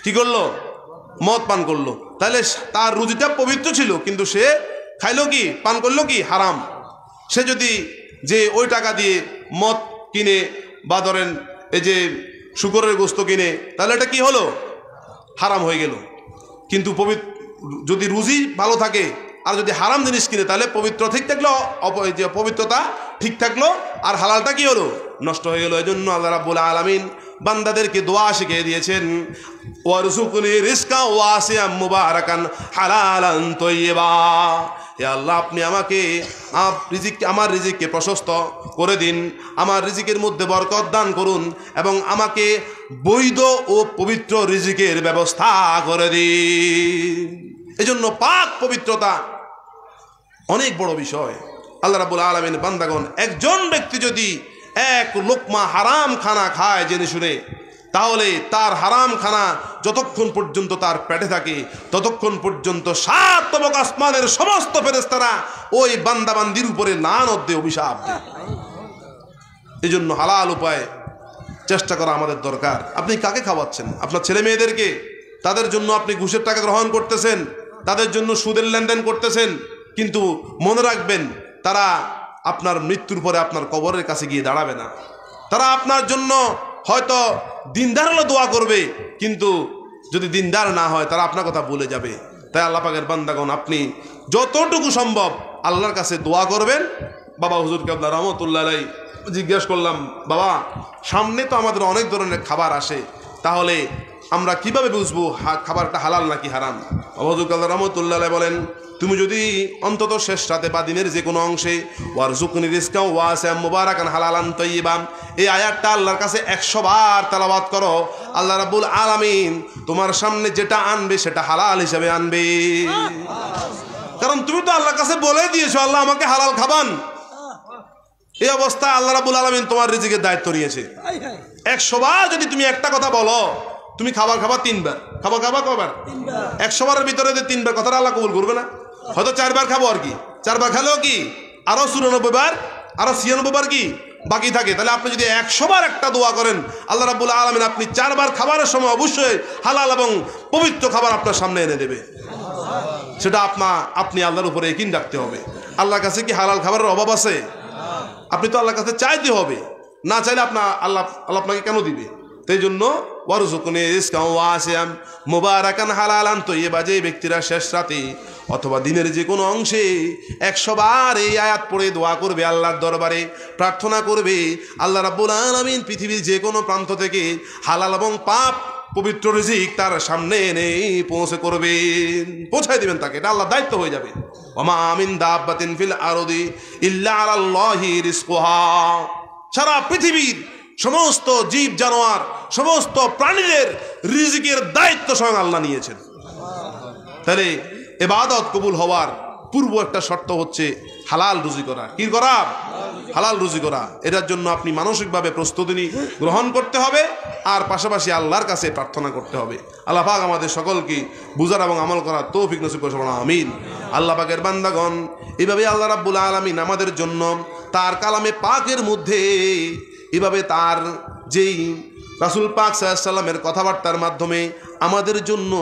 কি করলো মদ পান করলো তাহলে তার রুজিটা পবিত্র ছিল কিন্তু সে খাইলো কি পান করলো কি হারাম সে যদি যে ওই টাকা দিয়ে মদ কিনে বা ধরেন এই যে শুকরের গোস্ত কিনে তাহলে এটা কি হলো হারাম হয়ে গেল কিন্তু পবিত্র যদি রুজি ভালো থাকে আর যদি হারাম জিনিস কিনে তাহলে পবিত্র ঠিক থাকলে যে পবিত্রতা ঠিক থাকলো আর হালালটা কি হলো নষ্ট হয়ে গেলো এই জন্য আল্লাহ রাব্বুল আলামিন বান্দাদেরকে দোয়া শিখিয়ে দিয়েছেন ওয়ারসুকুনি রিস্কা ওয়াসিয়াম মুবারাকান হালালান তৈবা হে আল্লাহ আপনি আমাকে রিজিক আমার রিজিককে প্রশস্ত করে দিন আমার রিজিকের মধ্যে বরকত দান করুন এবং আমাকে বৈধ ও পবিত্র রিজিকের ব্যবস্থা করে দিন এজন্য পাক পবিত্রতা অনেক বড় বিষয় আল্লাহ রাবুল আলমিন বান্দাগণ একজন ব্যক্তি যদি এক লোকমা হারাম খানা খায় জেনে শুনে তাহলে তার হারাম খানা যতক্ষণ পর্যন্ত তার পেটে থাকে ততক্ষণ পর্যন্ত সাত তবক আসমানের সমস্ত ফেরেস্তারা ওই বান্দাবান্দির উপরে নান দিয়ে অভিশাপ এই জন্য হালাল উপায় চেষ্টা করা আমাদের দরকার আপনি কাকে খাওয়াচ্ছেন আপনার ছেলে মেয়েদেরকে তাদের জন্য আপনি ঘুষের টাকা গ্রহণ করতেছেন তাদের জন্য সুদের লেনদেন করতেছেন কিন্তু মনে রাখবেন তারা আপনার মৃত্যুর পরে আপনার কবরের কাছে গিয়ে দাঁড়াবে না তারা আপনার জন্য হয়তো দিনদার হলে দোয়া করবে কিন্তু যদি দিনদার না হয় তারা আপনার কথা ভুলে যাবে তাই আল্লাহ পাকের বান্দাগণ আপনি যতটুকু সম্ভব আল্লাহর কাছে দোয়া করবেন বাবা হুজুর আপনার রহমতুল্লাহ জিজ্ঞেস করলাম বাবা সামনে তো আমাদের অনেক ধরনের খাবার আসে তাহলে আমরা কিভাবে বুঝবো খাবারটা হালাল নাকি হারাম আবহাজুকাল রহমতুল্লাহ বলেন তুমি যদি অন্তত শেষ রাতে বা দিনের যে কোনো অংশে ওয়ার জুকনি রিস্কা ওয়াসাম আন হালালান তৈবাম এই আয়াতটা আল্লাহর কাছে একশো বার তালাবাদ করো আল্লাহ রাবুল আলামিন তোমার সামনে যেটা আনবে সেটা হালাল হিসাবে আনবে কারণ তুমি তো আল্লাহর কাছে বলে দিয়েছো আল্লাহ আমাকে হালাল খাবান এই অবস্থা আল্লাহ রাবুল আলমিন তোমার রিজিকের দায়িত্ব নিয়েছে একশো বার যদি তুমি একটা কথা বলো তুমি খাবার খাবার তিনবার খাবার খাবার কবার একশো বারের ভিতরে যে তিনবার কথাটা আল্লাহ কবুল করবে না হয়তো চারবার খাবো আর কি চারবার খেলেও কি আরও চুরানব্বই বার আরও ছিয়ানব্বই বার কি বাকি থাকে তাহলে আপনি যদি একশোবার একটা দোয়া করেন আল্লাহ রাবুল আলমিন আপনি চারবার খাবারের সময় অবশ্যই হালাল এবং পবিত্র খাবার আপনার সামনে এনে দেবে সেটা আপনা আপনি আল্লাহর উপরে একিন রাখতে হবে আল্লাহর কাছে কি হালাল খাবারের অভাব আছে আপনি তো আল্লাহর কাছে চাইতে হবে না চাইলে আপনার আল্লাহ আল্লাহ আপনাকে কেন দিবে সেই জন্য ওয়ারুজুকুনে ইসকাম ওয়াসিয়াম মোবারাকান হালালান তো এ বাজে ব্যক্তিরা শেষ রাতে অথবা দিনের যে কোনো অংশে একশোবার এই আয়াত পড়ে দোয়া করবে আল্লাহর দরবারে প্রার্থনা করবে আল্লাহ রাব্বুল আলমিন পৃথিবীর যে কোনো প্রান্ত থেকে হালাল এবং পাপ পবিত্র রিজিক তার সামনে এনে পৌঁছে করবেন পৌঁছাই দিবেন তাকে এটা আল্লাহ দায়িত্ব হয়ে যাবে ওমা আমিন দাব্বাতিন ফিল আরদি ইল্লা আলাল্লাহি রিজকুহা সারা পৃথিবীর সমস্ত জীব জানোয়ার সমস্ত প্রাণীদের রিজিকের দায়িত্ব স্বয়ং আল্লাহ নিয়েছেন তাহলে এবাদত কবুল হওয়ার পূর্ব একটা শর্ত হচ্ছে হালাল রুজি করা কি করা হালাল রুজি করা এটার জন্য আপনি মানসিকভাবে প্রস্তুতি গ্রহণ করতে হবে আর পাশাপাশি আল্লাহর কাছে প্রার্থনা করতে হবে আল্লাহ পাক আমাদের সকলকে বুঝার এবং আমল করার তৌফিক নসিব আমিন আল্লাহ পাকের বান্দাগণ এভাবে আল্লাহ রাব্বুল আলমিন আমাদের জন্য তার কালামে পাকের মধ্যে এভাবে তার যেই রাসুল পাক সাল্লামের কথাবার্তার মাধ্যমে আমাদের জন্য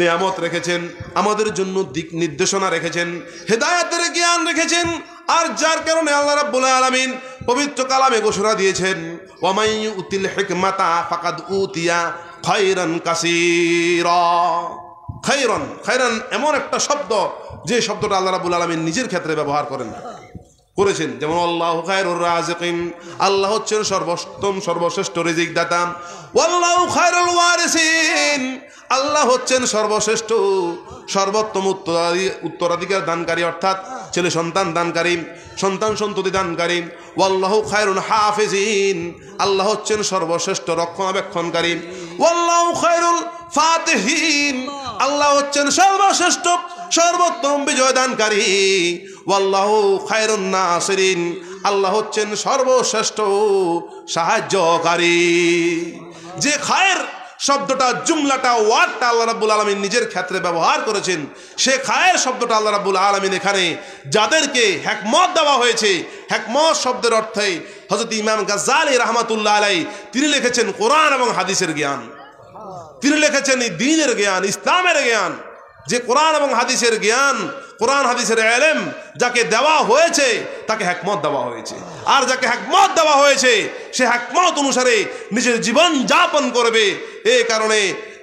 নিয়ামত রেখেছেন আমাদের জন্য দিক নির্দেশনা রেখেছেন হেদায়তের জ্ঞান রেখেছেন আর যার কারণে আল্লাহ রাব্বুল আলামিন পবিত্র কালামে ঘোষণা দিয়েছেন ওমাই উতিল মাতা ফাকাদ উতিয়া খৈরন কাসির খৈরন খৈরন এমন একটা শব্দ যে শব্দটা আল্লাহ রাবুল আলমিন নিজের ক্ষেত্রে ব্যবহার করেন করেছেন যেমন আল্লাহ খায়রুর রাজিকিন আল্লাহ হচ্ছেন সর্বোত্তম সর্বশ্রেষ্ঠ রিজিক দাতা আল্লাহ খায়রুল ওয়ারিসিন আল্লাহ হচ্ছেন সর্বশ্রেষ্ঠ সর্বোত্তম উত্তরাধি উত্তরাধিকার দানকারী অর্থাৎ ছেলে সন্তান দানকারী সন্তান সন্ততি দানকারী আল্লাহ খায়রুল হাফিজিন আল্লাহ হচ্ছেন সর্বশ্রেষ্ঠ রক্ষণাবেক্ষণকারী আল্লাহ খায়রুল ফাতেহীন আল্লাহ হচ্ছেন সর্বশ্রেষ্ঠ সর্বোত্তম বিজয় দানকারী ওয়াল্লাহ খায়রুন্না আসরিন আল্লাহ হচ্ছেন সর্বশ্রেষ্ঠ সাহায্যকারী যে খায়ের শব্দটা জুমলাটা ওয়ার্ডটা আল্লাহ রাবুল আলমিন নিজের ক্ষেত্রে ব্যবহার করেছেন সে খায়ের শব্দটা আল্লাহ রাবুল আলমিন এখানে যাদেরকে হ্যাকমত দেওয়া হয়েছে হ্যাকমত শব্দের অর্থে হজরত ইমাম গাজালি রহমাতুল্লাহ আলাই তিনি লিখেছেন কোরআন এবং হাদিসের জ্ঞান তিনি লিখেছেন দিনের জ্ঞান ইসলামের জ্ঞান যে কোরআন এবং হাদিসের জ্ঞান কোরআন হাদিসের এলেম যাকে দেওয়া হয়েছে তাকে হ্যাকমত দেওয়া হয়েছে আর যাকে হ্যাকমত দেওয়া হয়েছে সে হ্যাকমত অনুসারে নিজের জীবন যাপন করবে এ কারণে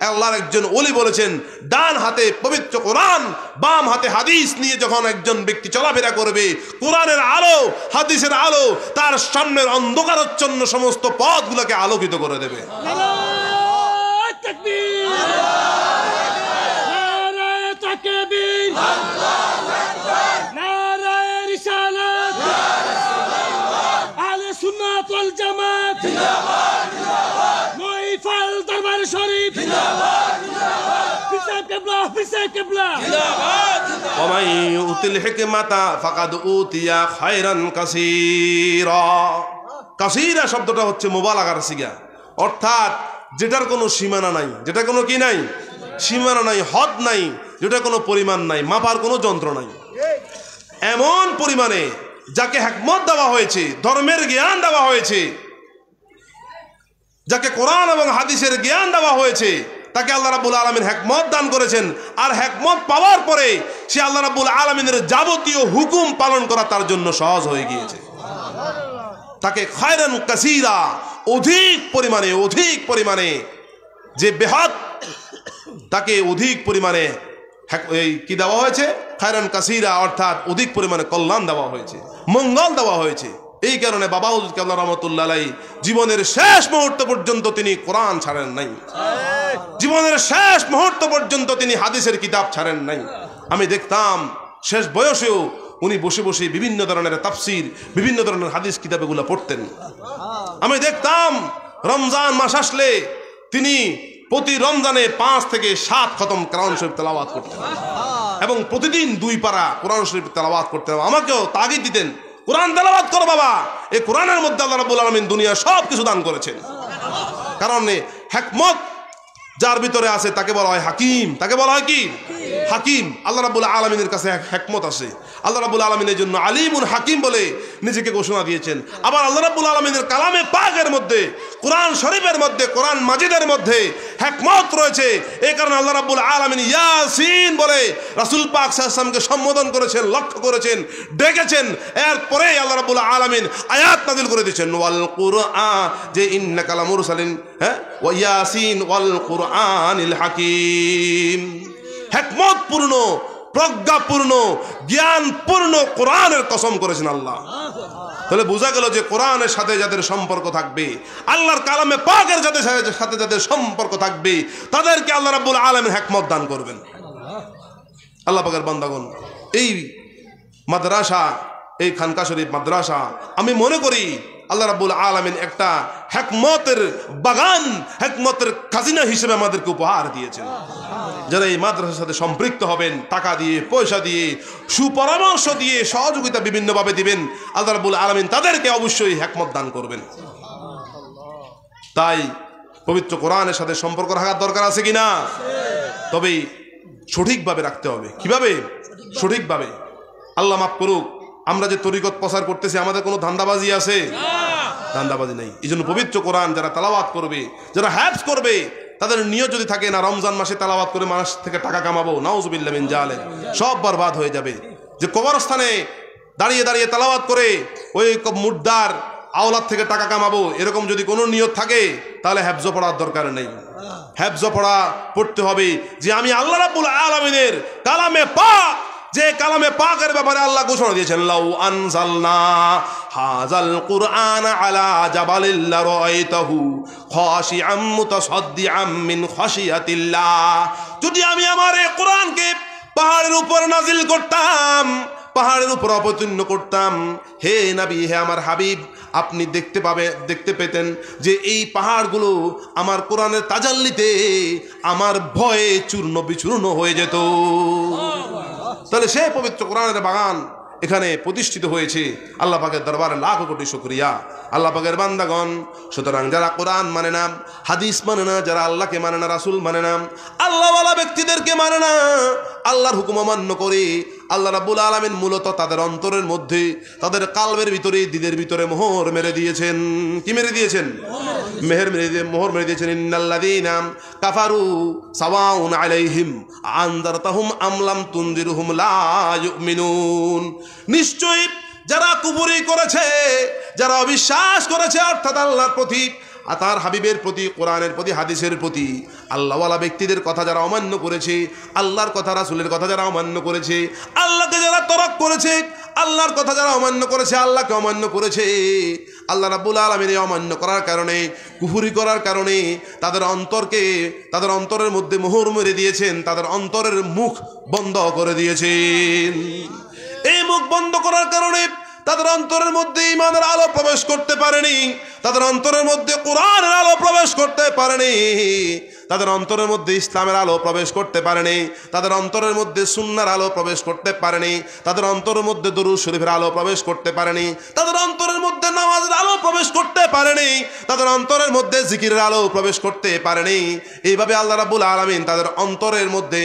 আল্লাহর একজন অলি বলেছেন ডান হাতে পবিত্র কোরআন বাম হাতে হাদিস নিয়ে যখন একজন ব্যক্তি চলাফেরা করবে কোরআনের আলো হাদিসের আলো তার সামনের অন্ধকারচ্ছন্ন সমস্ত পথগুলোকে আলোকিত করে দেবে শব্দটা হচ্ছে মোবালাগার সিগা অর্থাৎ যেটার কোনো সীমানা নাই যেটা কোনো কি নাই সীমানা নাই হদ নাই যেটা কোনো পরিমাণ নাই মাপার কোনো যন্ত্র নাই এমন পরিমাণে যাকে হ্যাকমত দেওয়া হয়েছে ধর্মের জ্ঞান দেওয়া হয়েছে যাকে কোরআন এবং হাদিসের জ্ঞান দেওয়া হয়েছে তাকে আল্লাহ রাবুল আলমিন হ্যাকমত দান করেছেন আর হ্যাকমত পাওয়ার পরে সে আল্লাহ রাবুল আলমিনের যাবতীয় হুকুম পালন করা তার জন্য সহজ হয়ে গিয়েছে তাকে খায়রান কাসিরা অধিক পরিমাণে অধিক পরিমাণে যে বেহাত তাকে অধিক পরিমাণে এই কি দেওয়া হয়েছে খায়রান কাসিরা অর্থাৎ অধিক পরিমাণে কল্যাণ দেওয়া হয়েছে মঙ্গল দেওয়া হয়েছে এই কারণে বাবা হজরত কাল্লা রহমতুল্লাহ জীবনের শেষ মুহূর্ত পর্যন্ত তিনি কোরআন ছাড়েন নাই জীবনের শেষ মুহূর্ত পর্যন্ত তিনি হাদিসের কিতাব ছাড়েন নাই আমি দেখতাম শেষ বয়সেও উনি বসে বসে বিভিন্ন ধরনের তাফসির বিভিন্ন ধরনের হাদিস কিতাবেগুলো পড়তেন আমি দেখতাম রমজান মাস আসলে তিনি প্রতি রমজানে পাঁচ থেকে সাত খতম কোরআন শরীফ তেলাওয়াত করতেন এবং প্রতিদিন দুই পারা কোরআন শরীফ তেলাওয়াত করতেন আমাকেও তাগিদ দিতেন কোরআন তেলাবাদ করো বাবা এই কোরআনের মধ্যে আল্লাহ রাবুল আলমিন দুনিয়া সব কিছু দান করেছেন কারণ হ্যাকমত যার ভিতরে আছে তাকে বলা হয় হাকিম তাকে বলা হয় কি হাকিম আল্লাহ রাবুল আলমিনের কাছে হ্যাকমত আছে আল্লাহ রাবুল আলমিনের জন্য আলিমুল হাকিম বলে নিজেকে ঘোষণা দিয়েছেন আবার আল্লাহ রাবুল আলমিনের কালামে পাকের মধ্যে কোরআন শরীফের মধ্যে কোরআন মাজিদের মধ্যে হ্যাকমত রয়েছে এ কারণে আল্লাহ রাবুল আলমিন ইয়াসিন বলে রাসুল পাক সাহসামকে সম্বোধন করেছেন লক্ষ্য করেছেন ডেকেছেন এরপরে আল্লাহ রাবুল আলমিন আয়াত নাজিল করে দিয়েছেন ওয়াল কুরআন যে ইন্না কালামুর সালিন হ্যাঁ ওয়াসিন ওয়াল কুরআন হাকিম হেকমতপূর্ণ প্রজ্ঞাপূর্ণ জ্ঞানপূর্ণ কোরআনের কসম করেছেন আল্লাহ তাহলে বোঝা গেল যে কোরআনের সাথে যাদের সম্পর্ক থাকবে আল্লাহর কালামে পাকের যাদের সাথে যাদের সম্পর্ক থাকবে তাদেরকে আল্লাহ রাবুল আলমের হেকমত দান করবেন আল্লাহ পাকের বান্দাগণ এই মাদ্রাসা এই খানকা শরীফ মাদ্রাসা আমি মনে করি আল্লাহ রাবুল আলমিন একটা হেকমতের বাগান হেকমতের খাজিনা হিসেবে আমাদেরকে উপহার দিয়েছেন যারা এই মাদ্রাসার সাথে সম্পৃক্ত হবেন টাকা দিয়ে পয়সা দিয়ে সুপরামর্শ দিয়ে সহযোগিতা বিভিন্নভাবে দিবেন আল্লাহ রাবুল আলমিন তাদেরকে অবশ্যই হেকমত দান করবেন তাই পবিত্র কোরআনের সাথে সম্পর্ক রাখার দরকার আছে কি না তবে সঠিকভাবে রাখতে হবে কিভাবে সঠিকভাবে আল্লাহ মাফ করুক আমরা যে তরিকত প্রচার করতেছি আমাদের কোনো ধান্দাবাজি আছে ধান্দাবাজি নেই এই জন্য পবিত্র কোরআন যারা তালাবাত করবে যারা হ্যাপস করবে তাদের নিয়ত যদি থাকে না রমজান মাসে তালাবাত করে মানুষ থেকে টাকা কামাবো নাউজবিল্লামিন জালে সব বরবাদ হয়ে যাবে যে কবরস্থানে দাঁড়িয়ে দাঁড়িয়ে তালাবাত করে ওই মুদ্দার আওলার থেকে টাকা কামাবো এরকম যদি কোনো নিয়ত থাকে তাহলে হ্যাবজ পড়ার দরকার নেই হ্যাবজ পড়া পড়তে হবে যে আমি আল্লাহ রাবুল আলমিনের কালামে পা যে কালামে পাকের ব্যাপারে আল্লাহ ঘোষণা দিয়েছেন লাউ আনসালনা হাজাল কুরআন আলা জাবালিল্লা রাইতাহু খাশিআম মুতাসাদদিআম মিন খাশিয়াতিল্লাহ যদি আমি আমার এই কোরআনকে পাহাড়ের উপর নাজিল করতাম পাহাড়ের উপর অবতীর্ণ করতাম হে নাবি হে আমার হাবিব আপনি দেখতে পাবে দেখতে পেতেন যে এই পাহাড়গুলো আমার কোরআনের তাজাল্লিতে আমার ভয়ে চূর্ণ বিচূর্ণ হয়ে যেত তাহলে সে পবিত্র কোরআনের বাগান এখানে প্রতিষ্ঠিত হয়েছে আল্লাহ পাকের দরবারে লাখ কোটি শুক্রিয়া আল্লাহ পাকের বান্দাগণ সুতরাং যারা কোরআন মানে না হাদিস মানে না যারা আল্লাহকে মানে না রাসুল মানে না আল্লাহওয়ালা ব্যক্তিদেরকে মানে না আল্লাহর হুকুম অমান্য করে আল্লাহ রাবুল আলমিন মূলত তাদের অন্তরের মধ্যে তাদের কালবের ভিতরে দিদের ভিতরে মোহর মেরে দিয়েছেন কি মেরে দিয়েছেন মেহের মেরে দিয়ে মোহর মেরে দিয়েছেন ইন্নাল্লাদিনাম কাফারু সাওয়াউন আলাইহিম আন্দারতাহুম আমলাম তুনজিরুহুম লা ইউমিনুন নিশ্চয়ই যারা কুবুরি করেছে যারা অবিশ্বাস করেছে অর্থাৎ আল্লাহর প্রতি আর তার হাবিবের প্রতি কোরআনের প্রতি হাদিসের প্রতি আল্লাহওয়ালা ব্যক্তিদের কথা যারা অমান্য করেছে আল্লাহর কথা রাসুলের কথা যারা অমান্য করেছে আল্লাহকে যারা তরক করেছে আল্লাহর কথা যারা অমান্য করেছে আল্লাহকে অমান্য করেছে আল্লাহ রাবুল আলমের অমান্য করার কারণে কুহুরি করার কারণে তাদের অন্তরকে তাদের অন্তরের মধ্যে মোহর মেরে দিয়েছেন তাদের অন্তরের মুখ বন্ধ করে দিয়েছেন এই মুখ বন্ধ করার কারণে তাদের অন্তরের মধ্যে ইমানের আলো প্রবেশ করতে পারেনি তাদের অন্তরের মধ্যে কোরআনের আলো প্রবেশ করতে পারেনি তাদের অন্তরের মধ্যে ইসলামের আলো প্রবেশ করতে পারেনি তাদের অন্তরের মধ্যে সুন্নার আলো প্রবেশ করতে পারেনি তাদের অন্তরের মধ্যে দুরু শরীফের আলো প্রবেশ করতে পারেনি তাদের অন্তরের মধ্যে নামাজের আলো প্রবেশ করতে পারেনি তাদের অন্তরের মধ্যে জিকিরের আলো প্রবেশ করতে পারেনি এইভাবে আল্লাহ রাবুল আলমিন তাদের অন্তরের মধ্যে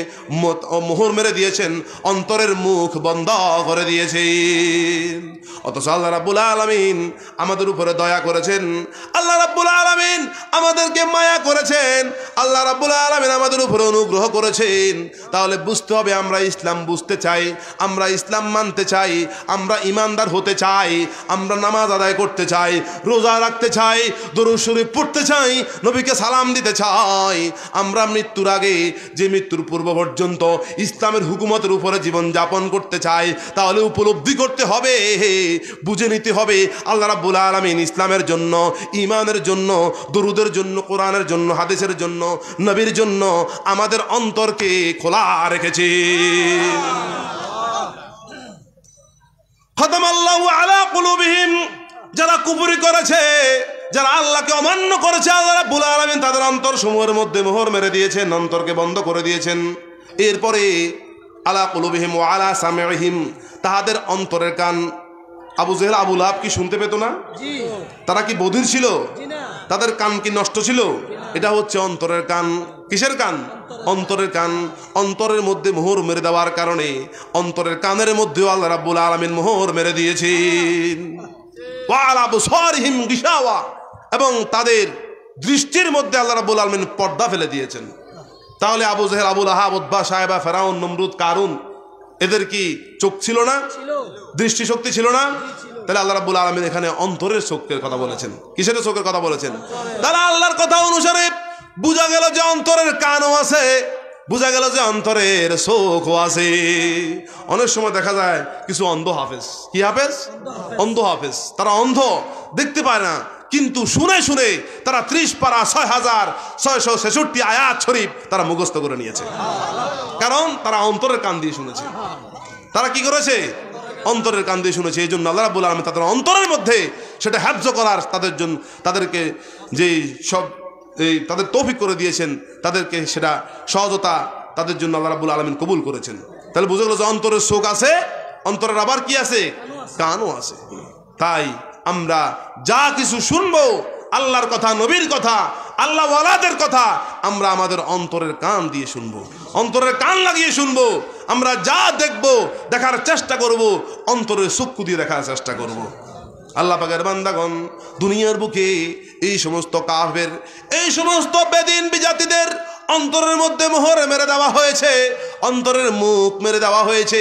মোহর মেরে দিয়েছেন অন্তরের মুখ বন্ধ করে দিয়েছে অথচ আল্লাহ রাবুল আলমিন আমাদের উপরে দয়া করেছেন আল্লাহ রাবুল আলমিন আমাদেরকে মায়া করেছেন আল্লাহ আল্লাহ রাবুল আলমিন আমাদের উপরে অনুগ্রহ করেছেন তাহলে বুঝতে হবে আমরা ইসলাম বুঝতে চাই আমরা ইসলাম মানতে চাই আমরা ইমানদার হতে চাই আমরা নামাজ আদায় করতে চাই রোজা রাখতে চাই শরীফ পড়তে চাই নবীকে সালাম দিতে চাই আমরা মৃত্যুর আগে যে মৃত্যুর পূর্ব পর্যন্ত ইসলামের হুকুমতের উপরে জীবন যাপন করতে চাই তাহলে উপলব্ধি করতে হবে বুঝে নিতে হবে আল্লাহ রাবুল আলমিন ইসলামের জন্য ইমানের জন্য দরুদের জন্য কোরআনের জন্য হাদিসের জন্য নবীর জন্য আমাদের অন্তরকে খোলা রেখেছি আলা যারা কুপুরি করেছে যারা আল্লাহকে অমান্য করেছে আল্লাহ রাব্বুল তাদের অন্তর সমূহের মধ্যে মোহর মেরে দিয়েছেন অন্তরকে বন্ধ করে দিয়েছেন এরপরে আলা কুলুবিহিম ও আলা সামিম তাহাদের অন্তরের কান আবু জেহেল আবুল আহাব কি শুনতে পেত না তারা কি বধির ছিল তাদের কান কি নষ্ট ছিল এটা হচ্ছে অন্তরের কান কিসের কান অন্তরের কান অন্তরের মধ্যে মোহর মেরে দেওয়ার কারণে অন্তরের কানের মধ্যেও আল্লাহ রাবুল আলমিন মোহর মেরে দিয়েছেন এবং তাদের দৃষ্টির মধ্যে আল্লাহ রাবুল আলমিন পর্দা ফেলে দিয়েছেন তাহলে আবু জেহেল আবুল আহাবা সাহেবা ফেরাউন নমরুদ কারুন এদের কি চোখ ছিল না দৃষ্টিশক্তি ছিল না তাহলে আল্লাহ রাবুল আলমিন এখানে অন্তরের চোখের কথা বলেছেন কিসের চোখের কথা বলেছেন তাহলে আল্লাহর কথা অনুসারে বোঝা গেল যে অন্তরের কানও আছে বোঝা গেল যে অন্তরের চোখও আছে অনেক সময় দেখা যায় কিছু অন্ধ হাফেজ কি হাফেজ অন্ধ হাফেজ তারা অন্ধ দেখতে পায় না কিন্তু শুনে শুনে তারা ত্রিশ পারা ছয় হাজার ছয়শো ছেষট্টি আয়াত শরীফ তারা মুখস্থ করে নিয়েছে কারণ তারা অন্তরের কান দিয়ে শুনেছে তারা কি করেছে অন্তরের কান দিয়ে শুনেছে এই জন্য আল্লাহ আলম তাদের অন্তরের মধ্যে সেটা হ্যাপ্য করার তাদের জন্য তাদেরকে যেই সব এই তাদের তৌফিক করে দিয়েছেন তাদেরকে সেটা সহজতা তাদের জন্য আল্লাহ রাবুল আলমিন কবুল করেছেন তাহলে বুঝে গেল যে অন্তরের শোক আছে অন্তরের আবার কি আছে কানও আছে তাই আমরা যা কিছু শুনব আল্লাহর কথা নবীর কথা আল্লাহ ওয়ালাদের কথা আমরা আমাদের অন্তরের কান দিয়ে শুনব অন্তরের কান লাগিয়ে শুনব আমরা যা দেখব দেখার চেষ্টা করব অন্তরের সুক্ষু দিয়ে দেখার চেষ্টা করব। আল্লাহ পাকের বান্দাগণ দুনিয়ার বুকে এই সমস্ত কাফের এই সমস্ত বেদিন বিজাতিদের অন্তরের মধ্যে মোহরে মেরে দেওয়া হয়েছে অন্তরের মুখ মেরে দেওয়া হয়েছে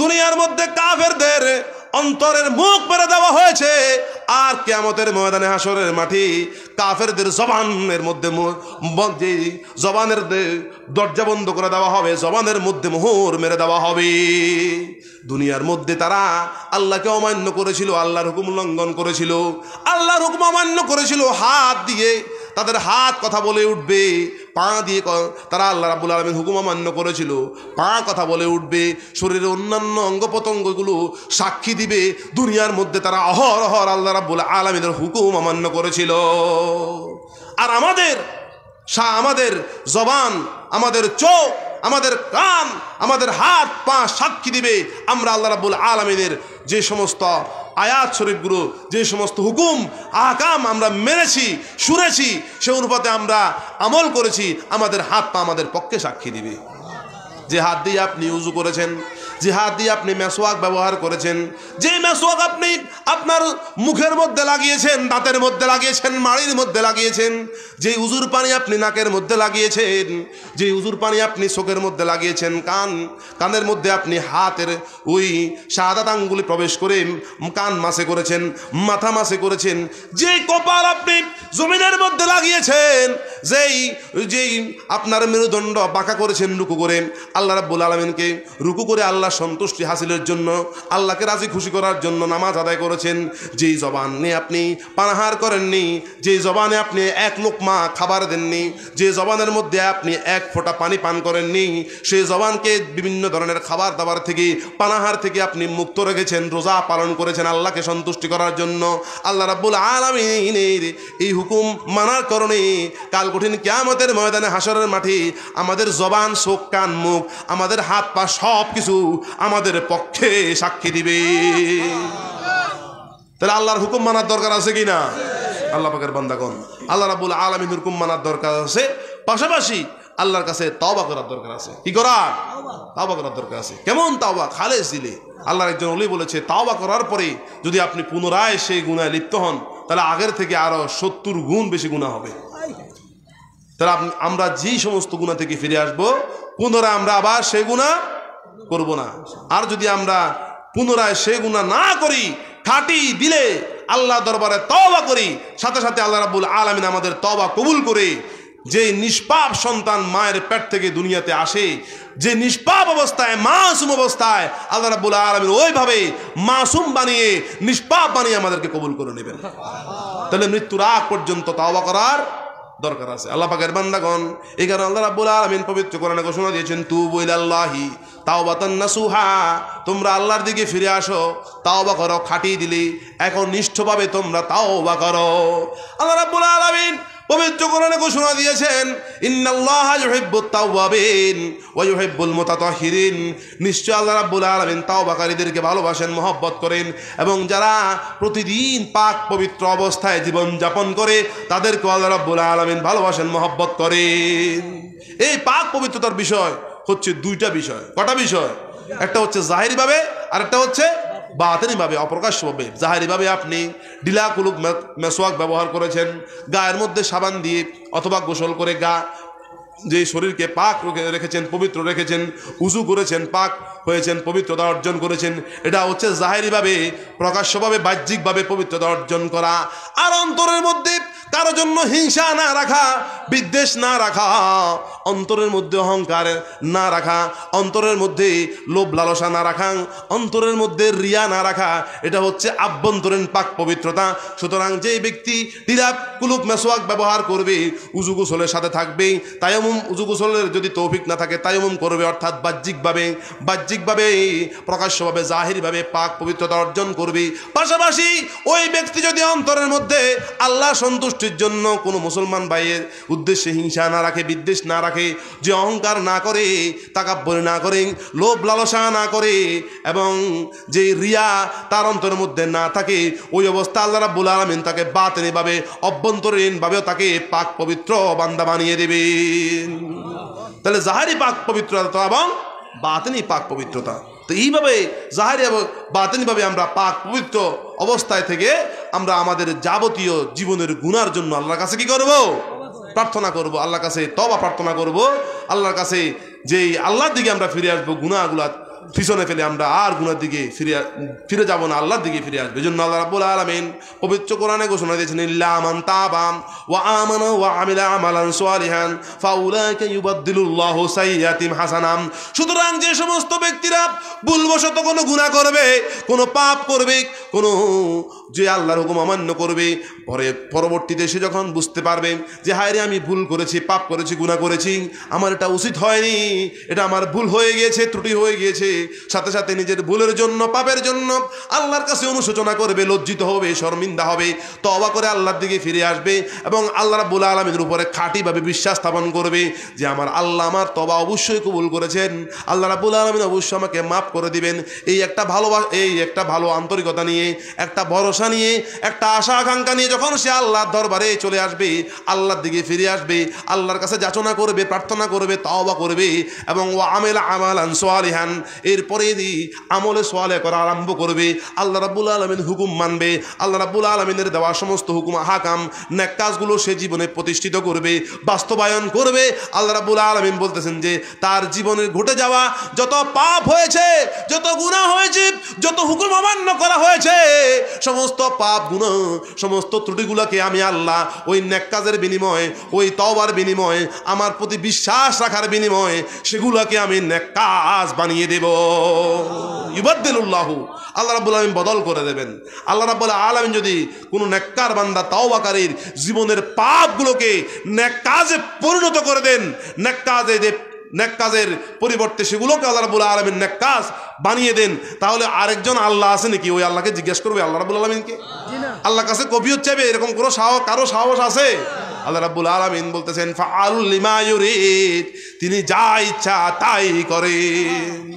দুনিয়ার মধ্যে কাফেরদের অন্তরের মুখ মেরে দেওয়া হয়েছে আর কেয়ামতের ময়দানে হাসরের মাঠে কাফেরদের জবানের মধ্যে জবানের দরজা বন্ধ করে দেওয়া হবে জবানের মধ্যে মোহর মেরে দেওয়া হবে দুনিয়ার মধ্যে তারা আল্লাহকে অমান্য করেছিল আল্লাহর হুকুম লঙ্ঘন করেছিল আল্লাহর হুকুম অমান্য করেছিল হাত দিয়ে তাদের হাত কথা বলে উঠবে পা দিয়ে তারা আল্লাহ রাবুল আলমের হুকুম মান্য করেছিল পা কথা বলে উঠবে শরীরের অন্যান্য অঙ্গ প্রত্যঙ্গগুলো সাক্ষী দিবে দুনিয়ার মধ্যে তারা অহর অহর আল্লাহ রাবুল আলমীদের হুকুম অমান্য করেছিল আর আমাদের সা আমাদের জবান আমাদের চোখ আমাদের কান আমাদের হাত পা সাক্ষী দিবে আমরা আল্লাহ রাবুল আলমিনের যে সমস্ত আয়াত শরীফগুলো যে সমস্ত হুকুম আহকাম আমরা মেনেছি শুনেছি সে অনুপাতে আমরা আমল করেছি আমাদের হাত পা আমাদের পক্ষে সাক্ষী দিবে যে হাত দিয়ে আপনি উজু করেছেন যে হাত দিয়ে আপনি মেসোয়াক ব্যবহার করেছেন যে মেসোয়াক আপনি আপনার মুখের মধ্যে লাগিয়েছেন দাঁতের মধ্যে লাগিয়েছেন মাড়ির মধ্যে লাগিয়েছেন যে উজুর পানি আপনি নাকের মধ্যে লাগিয়েছেন যে উজুর পানি আপনি শোকের মধ্যে লাগিয়েছেন কান কানের মধ্যে আপনি হাতের ওই সাদাত আঙ্গুলি প্রবেশ করে কান মাসে করেছেন মাথা মাসে করেছেন যে কপাল আপনি জমিনের মধ্যে লাগিয়েছেন যেই যেই আপনার মেরুদণ্ড বাঁকা করেছেন রুকু করে আল্লাহ রাব্বুল আলমিনকে রুকু করে আল্লাহ আল্লাহ সন্তুষ্টি হাসিলের জন্য আল্লাহকে রাজি খুশি করার জন্য নামাজ আদায় করেছেন যেই জবান নিয়ে আপনি পানাহার করেননি যে জবানে আপনি এক লোক মা খাবার দেননি যে জবানের মধ্যে আপনি এক ফোঁটা পানি পান করেননি সেই জবানকে বিভিন্ন ধরনের খাবার দাবার থেকে পানাহার থেকে আপনি মুক্ত রেখেছেন রোজা পালন করেছেন আল্লাহকে সন্তুষ্টি করার জন্য আল্লাহ রাব্বুল আলমিনের এই হুকুম মানার কারণে কাল কঠিন কেয়ামতের ময়দানে হাসরের মাঠে আমাদের জবান শোক কান মুখ আমাদের হাত পা সব কিছু আমাদের পক্ষে সাক্ষী দিবে তাহলে আল্লাহর হুকুম মানার দরকার আছে কি না আল্লাহ পাকের বান্দাগণ আল্লাহ রাবুল আলমীর হুকুম মানার দরকার আছে পাশাপাশি আল্লাহর কাছে তাওবা করার দরকার আছে কি করা তাওবা করার দরকার আছে কেমন তাওবা খালেজ দিলে আল্লাহর একজন অলি বলেছে তাওবা করার পরে যদি আপনি পুনরায় সেই গুণায় লিপ্ত হন তাহলে আগের থেকে আরো সত্তর গুণ বেশি গুণা হবে তাহলে আমরা যেই সমস্ত গুণা থেকে ফিরে আসব পুনরায় আমরা আবার সেই গুণা করব না আর যদি আমরা পুনরায় সে গুণা না করি খাটি দিলে আল্লাহ দরবারে তবা করি সাথে সাথে আল্লাহ রাবুল আলমিন আমাদের তবা কবুল করে যে নিষ্পাপ সন্তান মায়ের পেট থেকে দুনিয়াতে আসে যে নিষ্পাপ অবস্থায় মাসুম অবস্থায় আল্লাহ রাবুল আলমিন ওইভাবে মাসুম বানিয়ে নিষ্পাপ বানিয়ে আমাদেরকে কবুল করে নেবেন তাহলে মৃত্যুর আগ পর্যন্ত তাওবা করার দরকার আছে আল্লাহ পাকের বান্দাগণ এই কারণে আল্লাহ রাব্বুল আলামিন পবিত্র কোরআনে ঘোষণা দিয়েছেন তু বইলাল্লাহি তাওবাতান নাসুহা তোমরা আল্লাহর দিকে ফিরে আসো তাওবা করো খাটিয়ে দিলি এখন নিষ্ঠভাবে তোমরা তাওবা করো আল্লাহ রাব্বুল আলামিন পবিত্র কোরআনে ঘোষণা দিয়েছেন ইন্নাল্লাহ ইউহিব্বুত তাওয়াবিন ওয়া ইউহিব্বুল মুতাতাহহিরিন নিশ্চয় আল্লাহ রাব্বুল আলামিন তাওবাকারীদেরকে ভালোবাসেন মহব্বত করেন এবং যারা প্রতিদিন পাক পবিত্র অবস্থায় জীবন যাপন করে তাদেরকে আল্লাহ রাব্বুল আলামিন ভালোবাসেন মহব্বত করেন এই পাক পবিত্রতার বিষয় হচ্ছে দুইটা বিষয় কটা বিষয় একটা হচ্ছে জাহিরভাবে আর একটা হচ্ছে বাতেনিভাবে অপ্রকাশ্যভাবে জাহারিভাবে আপনি ডিলা কুলুক মেসোয়াক ব্যবহার করেছেন গায়ের মধ্যে সাবান দিয়ে অথবা গোসল করে গা যে শরীরকে পাক রেখেছেন পবিত্র রেখেছেন উঁচু করেছেন পাক হয়েছেন পবিত্রতা অর্জন করেছেন এটা হচ্ছে জাহেরিভাবে প্রকাশ্যভাবে বাহ্যিকভাবে পবিত্রতা অর্জন করা আর অন্তরের মধ্যে কারো জন্য হিংসা না রাখা বিদ্বেষ না রাখা অন্তরের মধ্যে অহংকার না রাখা অন্তরের মধ্যে লোভ লালসা না রাখা অন্তরের মধ্যে রিয়া না রাখা এটা হচ্ছে আভ্যন্তরীণ পাক পবিত্রতা সুতরাং যে ব্যক্তি টিলাপ কুলুপ মেসোয়াক ব্যবহার করবে উজু গোসলের সাথে থাকবে তায়মুম উজু গোসলের যদি তৌফিক না থাকে তায়মুম করবে অর্থাৎ বাহ্যিকভাবে বাহ্যিকভাবে প্রকাশ্যভাবে জাহিরভাবে পাক পবিত্রতা অর্জন করবে পাশাপাশি ওই ব্যক্তি যদি অন্তরের মধ্যে আল্লাহ সন্তুষ্ট সন্তুষ্টির জন্য কোনো মুসলমান ভাইয়ের উদ্দেশ্যে হিংসা না রাখে বিদ্বেষ না রাখে যে অহংকার না করে তাকাব্বর না করে লোভ লালসা না করে এবং যে রিয়া তার অন্তরের মধ্যে না থাকে ওই অবস্থা আল্লাহ রাব্বুল আলমিন তাকে বাতেনভাবে অভ্যন্তরীণভাবেও তাকে পাক পবিত্র বান্দা বানিয়ে দেবেন তাহলে জাহারি পাক পবিত্রতা এবং বাতনি পাক পবিত্রতা তো এইভাবে জাহারি এবং বাতিনভাবে আমরা পাক পবিত্র অবস্থায় থেকে আমরা আমাদের যাবতীয় জীবনের গুনার জন্য আল্লাহর কাছে কি করব প্রার্থনা করব আল্লাহর কাছে তবা প্রার্থনা করব আল্লাহর কাছে যেই আল্লাহর দিকে আমরা ফিরে আসবো গুণাগুলা পিছনে ফেলে আমরা আর গুণার দিকে ফিরে ফিরে যাব না আল্লাহর দিকে ফিরে আসবে জন্য আল্লাহ রাবুল আলমিন পবিত্র কোরআনে ঘোষণা দিয়েছেন ইল্লামান তাবাম ওয়া আমান ওয়া আমিল আমালান সোয়ালিহান ফাউলাইকা ইউবাদদিলুল্লাহু সাইয়াতিম হাসানাম সুতরাং যে সমস্ত ব্যক্তিরা ভুলবশত কোনো গুনাহ করবে কোনো পাপ করবে কোনো যে আল্লাহর হুকুম অমান্য করবে পরে পরবর্তীতে সে যখন বুঝতে পারবে যে হায়রে আমি ভুল করেছি পাপ করেছি গুণা করেছি আমার এটা উচিত হয়নি এটা আমার ভুল হয়ে গিয়েছে ত্রুটি হয়ে গিয়েছে সাথে সাথে নিজের ভুলের জন্য পাপের জন্য আল্লাহর কাছে অনুশোচনা করবে লজ্জিত হবে শর্মিন্দা হবে তবা করে আল্লাহর দিকে ফিরে আসবে এবং আল্লাহ রাবুল আলমীর উপরে খাঁটিভাবে বিশ্বাস স্থাপন করবে যে আমার আল্লাহ আমার তবা অবশ্যই কবুল করেছেন আল্লাহ রাবুল আলমিন অবশ্যই আমাকে মাফ করে দিবেন এই একটা ভালোবাসা এই একটা ভালো আন্তরিকতা নিয়ে একটা ভরসা নিয়ে একটা আশা আকাঙ্ক্ষা নিয়ে যখন সে আল্লাহর দরবারে চলে আসবে আল্লাহর দিকে ফিরে আসবে আল্লাহর কাছে যাচনা করবে প্রার্থনা করবে তাওবা করবে এবং ও আমেলা আমাল আনসোয়ালিহান এরপরে দি আমলে সোয়ালে করা আরম্ভ করবে আল্লাহ রাবুল আলমিন হুকুম মানবে আল্লাহ রাবুল আলমিনের দেওয়া সমস্ত হুকুম হাকাম ন্যাক কাজগুলো সে জীবনে প্রতিষ্ঠিত করবে বাস্তবায়ন করবে আল্লাহ রাবুল আলমিন বলতেছেন যে তার জীবনে ঘটে যাওয়া যত পাপ হয়েছে যত গুণা হয়েছে যত হুকুম অমান্য করা হয়েছে সমস্ত পাপ গুণা সমস্ত ত্রুটিগুলোকে আমি আল্লাহ ওই ন্যাক বিনিময় বিনিময়ে ওই তওবার বিনিময়ে আমার প্রতি বিশ্বাস রাখার বিনিময়ে সেগুলোকে আমি ন্যাক কাজ বানিয়ে দেবো ইবাদ্দিল্লাহ আল্লাহ রাবুল আলমিন বদল করে দেবেন আল্লাহ রাবুল আলমিন যদি কোনো নেককার বান্দা তাওবাকারীর জীবনের পাপগুলোকে ন্যাক পরিণত করে দেন নেককাজে যে নেককাজের পরিবর্তে সেগুলোকে আল্লাহ রাবুল আলমিন ন্যাক কাজ বানিয়ে দেন তাহলে আরেকজন আল্লাহ আছে নাকি ওই আল্লাহকে জিজ্ঞেস করবে আল্লাহ রাবুল আলমিনকে আল্লাহ কাছে কবি হচ্ছে এরকম কোনো সাহস কারো সাহস আছে আল্লাহ রাবুল আলমিন বলতেছেন ফা লিমা তিনি যা ইচ্ছা তাই করেন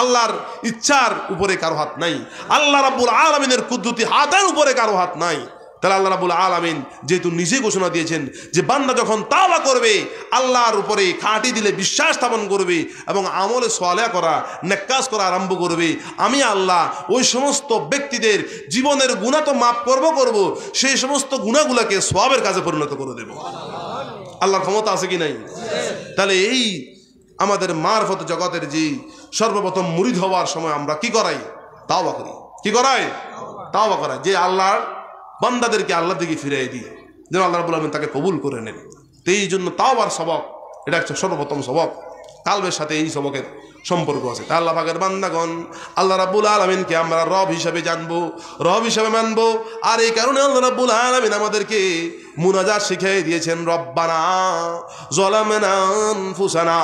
আল্লাহর ইচ্ছার উপরে কারো হাত নাই আল্লাহ রাবুল আলমিনের কুদ্দুতি হাতের উপরে কারো হাত নাই তাহলে আল্লাহ রাবুল আলমিন যেহেতু নিজে ঘোষণা দিয়েছেন যে বান্দা যখন তাওয়া করবে আল্লাহর উপরে খাঁটি দিলে বিশ্বাস স্থাপন করবে এবং আমলে সোয়ালা করা নেকাজ করা আরম্ভ করবে আমি আল্লাহ ওই সমস্ত ব্যক্তিদের জীবনের গুণা তো মাপ করব করব সেই সমস্ত গুণাগুলাকে সোয়াবের কাজে পরিণত করে দেব আল্লাহর ক্ষমতা আছে কি নাই তাহলে এই আমাদের মারফত জগতের যে সর্বপ্রথম মুরিদ হওয়ার সময় আমরা কি করাই তাওবা করি কি করাই তাওবা করাই যে আল্লাহর বান্দাদেরকে আল্লাহ দিকে ফিরিয়ে দিই যেন আল্লাহ রাবুল আলমিন তাকে কবুল করে নেন তো এই জন্য তাওবার সবক এটা একটা সর্বপ্রথম সবক কালবের সাথে এই সবকের সম্পর্ক আছে তা আল্লাহ পাকের বান্দাগণ আল্লাহ রাব্বুল আলমিনকে আমরা রব হিসাবে জানবো রব হিসাবে মানবো আর এই কারণে আল্লাহ রাব্বুল আলমিন আমাদেরকে মুনাজাত শিখিয়ে দিয়েছেন রব্বানা জলামনা ফুসানা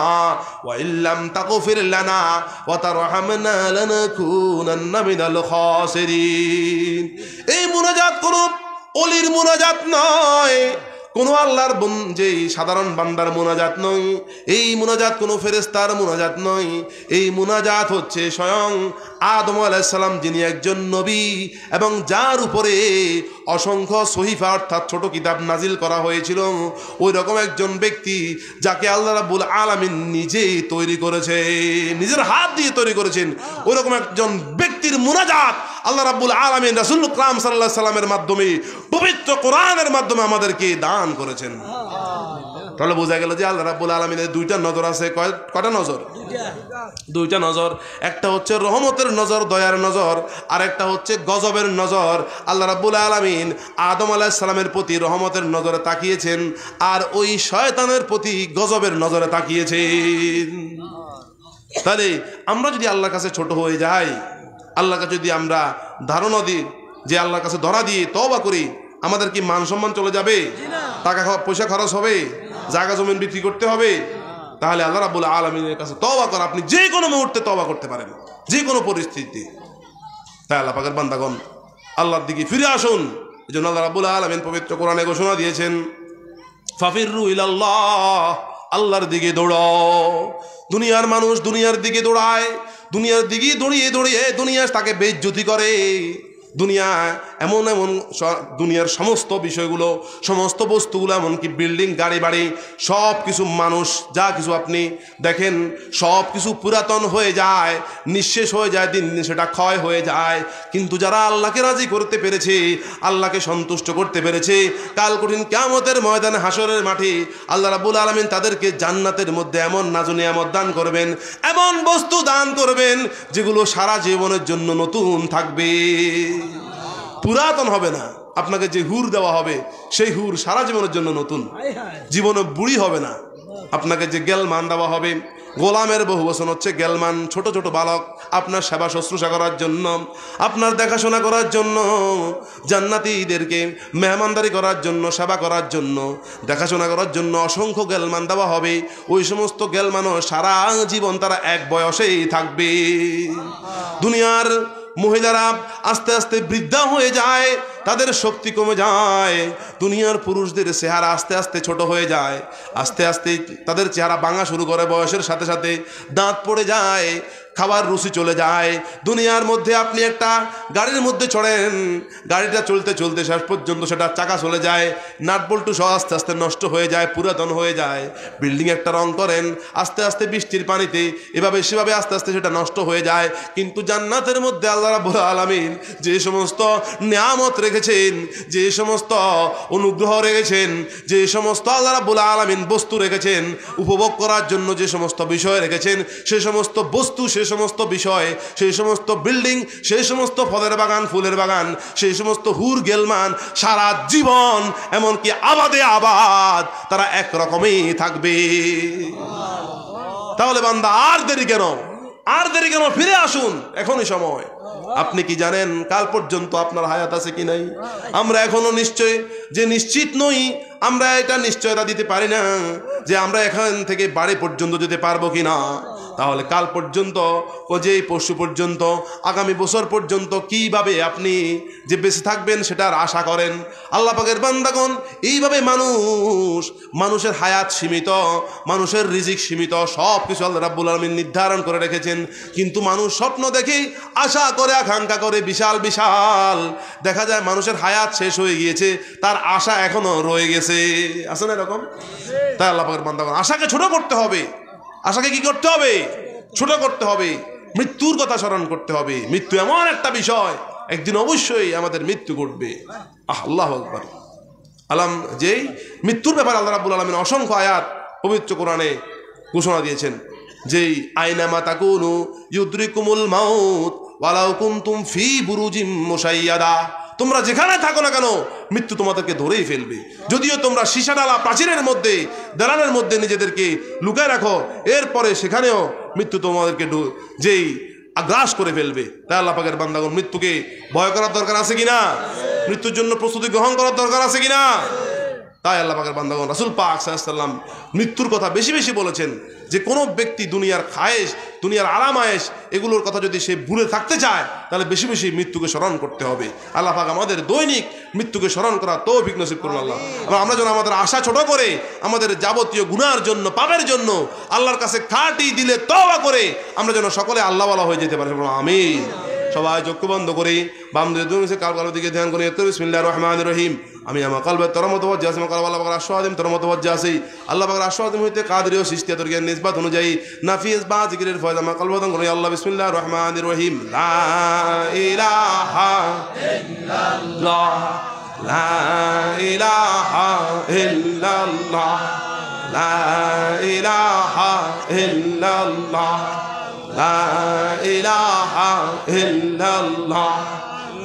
ওয়া ইল্লাম তাগফির লানা ওয়া তারহামনা লানাকুনান্না মিনাল খাসিরিন এই মুনাজাত কোনো অলির মুনাজাত নয় কোনো আল্লাহর যে সাধারণ বান্দার মোনাজাত নয় এই মোনাজাত কোনো ফেরেস্তার মোনাজাত নয় এই মোনাজাত হচ্ছে স্বয়ং আদম আলাইসালাম যিনি একজন নবী এবং যার উপরে অসংখ্য সহিফা অর্থাৎ ছোট কিতাব নাজিল করা হয়েছিল ওই রকম একজন ব্যক্তি যাকে আল্লাহ রাবুল আলমিন নিজেই তৈরি করেছে নিজের হাত দিয়ে তৈরি করেছেন ওই রকম একজন ব্যক্তির মুনাজাত আল্লাহ রাবুল আলমিন রাসুল্লাম সাল্লাহ সাল্লামের মাধ্যমে পবিত্র কোরআনের মাধ্যমে আমাদেরকে দান করেছেন তাহলে বোঝা গেল যে আল্লাহ রাবুল আলমিনের দুইটা নজর আছে কটা নজর দুইটা নজর একটা হচ্ছে রহমতের নজর দয়ার নজর আর একটা হচ্ছে গজবের নজর আল্লাহ রাবুল আলমিন আদম আলাহিসাল্লামের প্রতি রহমতের নজরে তাকিয়েছেন আর ওই শয়তানের প্রতি গজবের নজরে তাকিয়েছেন তাহলে আমরা যদি আল্লাহর কাছে ছোট হয়ে যাই আল্লাহকে যদি আমরা ধারণা দিই যে আল্লাহর কাছে ধরা দিয়ে তবা করি আমাদের কি মান সম্মান চলে যাবে টাকা পয়সা খরচ হবে জায়গা জমিন বিক্রি করতে হবে তাহলে আল্লাহ রাবুল আলমিনের কাছে তবা করা আপনি যে কোনো মুহূর্তে তবা করতে পারেন যে কোনো পরিস্থিতিতে তাই আল্লাহ পাকের বান্দাগণ আল্লাহর দিকে ফিরে আসুন এই জন্য আল্লাহ রাবুল আলমিন পবিত্র কোরআনে ঘোষণা দিয়েছেন ফাফিরু ইলাল্লাহ আল্লাহর দিকে দৌড়াও দুনিয়ার মানুষ দুনিয়ার দিকে দৌড়ায় দুনিয়ার দিকে দৌড়িয়ে দৌড়িয়ে দুনিয়া তাকে বেজ্যুতি করে দুনিয়া এমন এমন দুনিয়ার সমস্ত বিষয়গুলো সমস্ত বস্তুগুলো এমনকি বিল্ডিং গাড়ি বাড়ি সব কিছু মানুষ যা কিছু আপনি দেখেন সব কিছু পুরাতন হয়ে যায় নিঃশেষ হয়ে যায় দিন দিন সেটা ক্ষয় হয়ে যায় কিন্তু যারা আল্লাহকে রাজি করতে পেরেছে আল্লাহকে সন্তুষ্ট করতে পেরেছে কাল কঠিন ক্যামতের ময়দানে হাসরের মাঠে আল্লাহ রাবুল আলমিন তাদেরকে জান্নাতের মধ্যে এমন নাজনী আমদ দান করবেন এমন বস্তু দান করবেন যেগুলো সারা জীবনের জন্য নতুন থাকবে পুরাতন হবে না আপনাকে যে হুর দেওয়া হবে সেই হুর সারা জীবনের জন্য নতুন জীবনে বুড়ি হবে না আপনাকে যে গেলমান দেওয়া হবে গোলামের বহু বচন হচ্ছে গেলমান ছোট ছোট বালক আপনার সেবা শুশ্রূষা করার জন্য আপনার দেখাশোনা করার জন্য জান্নাতিদেরকে মেহমানদারি করার জন্য সেবা করার জন্য দেখাশোনা করার জন্য অসংখ্য গেলমান দেওয়া হবে ওই সমস্ত গেলমানও সারা জীবন তারা এক বয়সেই থাকবে দুনিয়ার মহিলারা আস্তে আস্তে বৃদ্ধা হয়ে যায় তাদের শক্তি কমে যায় দুনিয়ার পুরুষদের চেহারা আস্তে আস্তে ছোট হয়ে যায় আস্তে আস্তে তাদের চেহারা ভাঙা শুরু করে বয়সের সাথে সাথে দাঁত পড়ে যায় খাবার রুচি চলে যায় দুনিয়ার মধ্যে আপনি একটা গাড়ির মধ্যে ছড়েন গাড়িটা চলতে চলতে শেষ পর্যন্ত সেটা চাকা চলে যায় নাটবল্টু সহ আস্তে আস্তে নষ্ট হয়ে যায় পুরাতন হয়ে যায় বিল্ডিং একটা রং করেন আস্তে আস্তে বৃষ্টির পানিতে এভাবে সেভাবে আস্তে আস্তে সেটা নষ্ট হয়ে যায় কিন্তু জান্নাতের মধ্যে আল্লাহ রাবুল আলামিন যে সমস্ত নিয়ামত রেখেছেন যে সমস্ত অনুগ্রহ রেখেছেন যে সমস্ত আল্লাহ রাবুল আলামিন বস্তু রেখেছেন উপভোগ করার জন্য যে সমস্ত বিষয় রেখেছেন সে সমস্ত বস্তু সে সমস্ত বিষয় সেই সমস্ত বিল্ডিং সেই সমস্ত ফলের বাগান ফুলের বাগান সেই সমস্ত হুর গেলমান সারা জীবন এমনকি আবাদে আবাদ তারা এক রকমই থাকবে তাহলে বান্দা আর দেরি কেন আর দেরি কেন ফিরে আসুন এখনই সময় আপনি কি জানেন কাল পর্যন্ত আপনার হায়াত আছে কি নাই আমরা এখনো নিশ্চয় যে নিশ্চিত নই আমরা এটা নিশ্চয়তা দিতে পারি না যে আমরা এখান থেকে বাড়ি পর্যন্ত যেতে পারবো কি না তাহলে কাল পর্যন্ত যে পশু পর্যন্ত আগামী বছর পর্যন্ত কিভাবে আপনি যে বেঁচে থাকবেন সেটার আশা করেন আল্লাহ পাকের বান্দাগণ এইভাবে মানুষ মানুষের হায়াত সীমিত মানুষের রিজিক সীমিত সব কিছু আল্লাহ রাব্বুল আলমিন নির্ধারণ করে রেখেছেন কিন্তু মানুষ স্বপ্ন দেখেই আশা করে আকাঙ্ক্ষা করে বিশাল বিশাল দেখা যায় মানুষের হায়াত শেষ হয়ে গিয়েছে তার আশা এখনও রয়ে গেছে গেছে আছে না এরকম তাই আল্লাহ পাকের বান্দা আশাকে ছোট করতে হবে আশাকে কি করতে হবে ছোট করতে হবে মৃত্যুর কথা স্মরণ করতে হবে মৃত্যু এমন একটা বিষয় একদিন অবশ্যই আমাদের মৃত্যু ঘটবে আহ আল্লাহ আকবর আলাম যেই মৃত্যুর ব্যাপারে আল্লাহ রাবুল আলমের অসংখ্য আয়াত পবিত্র কোরআনে ঘোষণা দিয়েছেন যেই আইনামা তাকুনু কুমুল মাউত ওয়ালাউকুম তুম ফি বুরুজিম মোশাইয়াদা তোমরা যেখানে থাকো না কেন মৃত্যু তোমাদেরকে ধরেই ফেলবে যদিও তোমরা ডালা প্রাচীরের মধ্যে দালানের মধ্যে নিজেদেরকে লুকায় রাখো এরপরে সেখানেও মৃত্যু তোমাদেরকে যেই আগ্রাস করে ফেলবে তাই আল্লাহ পাকের বান্দাগণ মৃত্যুকে ভয় করার দরকার আছে কিনা মৃত্যুর জন্য প্রস্তুতি গ্রহণ করার দরকার আছে কিনা তাই আল্লাহ পাকের বান্দাগণ রাসুল পাক সাল্লাম মৃত্যুর কথা বেশি বেশি বলেছেন যে কোনো ব্যক্তি দুনিয়ার খায়েশ দুনিয়ার আরামায়েশ এগুলোর কথা যদি সে ভুলে থাকতে চায় তাহলে বেশি বেশি মৃত্যুকে স্মরণ করতে হবে আল্লাহ আমাদের দৈনিক মৃত্যুকে স্মরণ করা তো বিঘ্ন শিব করুন আল্লাহ আমরা যেন আমাদের আশা ছোট করে আমাদের যাবতীয় গুনার জন্য পাপের জন্য আল্লাহর কাছে খাটি দিলে তবা করে আমরা যেন সকলে আল্লাহওয়ালা হয়ে যেতে পারি আমি সবাই চক্ষু বন্ধ করে বামদের কাল কালো দিকে ধ্যান করে বিসমিল্লাহির রহিম আমি আমার কলবে তোর মতো বজ্জা আছি কলব আল্লাহ বাকর আশ্বাদিম তোর মতো বজ্জা আছি আল্লাহ বাকর আশ্বাদিম হইতে কাদরীয় সৃষ্টিয়া তোর জ্ঞান নিসবাত অনুযায়ী নাফিজ বা জিকিরের ফয়জ আমার কলব তঙ্গ আল্লাহ বিসমিল্লাহ রহমান রহিম লা ইলাহা ইল্লাল্লাহ লা ইলাহা ইল্লাল্লাহ লা ইলাহা ইল্লাল্লাহ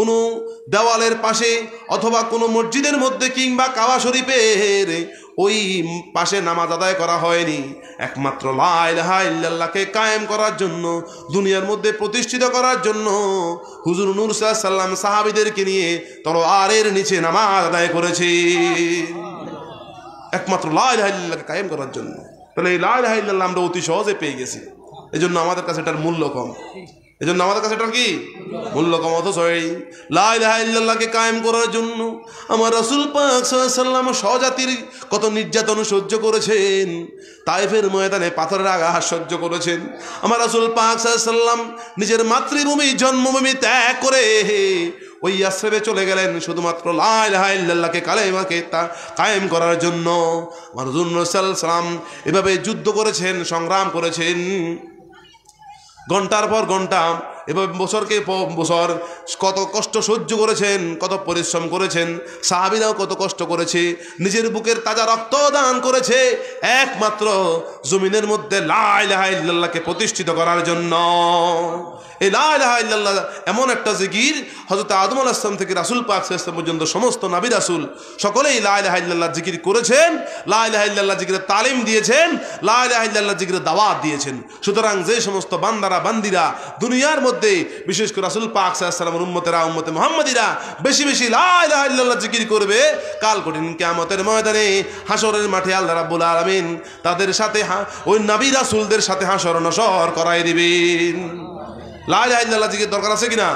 কোনো দেওয়ালের পাশে অথবা কোনো মসজিদের মধ্যে কিংবা কাওয়া শরীফের ওই পাশে নামাজ আদায় করা হয়নি একমাত্র লাহাইল্লাহকে কায়েম করার জন্য দুনিয়ার মধ্যে প্রতিষ্ঠিত করার জন্য হুজুর নুর সাল্লাম সাহাবিদেরকে নিয়ে তলোয়ারের নিচে নামাজ আদায় করেছে একমাত্র লাহাইল্লাহকে কায়েম করার জন্য তাহলে এই লাহাইল্লাহ আমরা অতি সহজে পেয়ে গেছি জন্য আমাদের কাছে এটার মূল্য কম এজন্য আমাদের কাছে এটা কি মূল্য মূল্যকম অথচ লাই লাহাইল্লাহকে কায়েম করার জন্য আমার রসুল পাকসাল্লাম স্বজাতির কত নির্যাতন সহ্য করেছেন তাইফের ময়দানে পাথরের আঘাত সহ্য করেছেন আমার রসুল পাকসাল্লাম নিজের মাতৃভূমি জন্মভূমি ত্যাগ করে ওই আশ্রমে চলে গেলেন শুধুমাত্র লাহাইল্লাহকে কালেমাকে তা কায়েম করার জন্য আমার রসুল সাল্লাম এভাবে যুদ্ধ করেছেন সংগ্রাম করেছেন ঘন্টার পর ঘন্টা এভাবে বছরকে বছর কত কষ্ট সহ্য করেছেন কত পরিশ্রম করেছেন সাহাবিরাও কত কষ্ট করেছে নিজের বুকের তাজা রক্ত দান করেছে একমাত্র জমিনের মধ্যে লাহাইল্লাহকে প্রতিষ্ঠিত করার জন্য এই লাহাইল্লাহ এমন একটা জিগির হজরত আদম আল আসলাম থেকে রাসুল পাক ইসলাম পর্যন্ত সমস্ত নাবি রাসুল সকলেই লাহাইল্লাহ জিকির করেছেন লাহাইল্লাহ জিকিরের তালিম দিয়েছেন লাহাইল্লাহ জিকিরের দাওয়াত দিয়েছেন সুতরাং যে সমস্ত বান্দারা বান্দিরা দুনিয়ার মধ্যে মধ্যে বিশেষ করে রাসুল পাক সাল্লামের উম্মতেরা উম্মতে মোহাম্মদীরা বেশি বেশি লাল্লাহ জিকির করবে কাল কঠিন কেয়ামতের ময়দানে হাসরের মাঠে আল্লাহ রাবুল আলমিন তাদের সাথে ওই নাবি রাসুলদের সাথে হাসর নসর করাই দিবেন লাল্লাহ জিকির দরকার আছে কিনা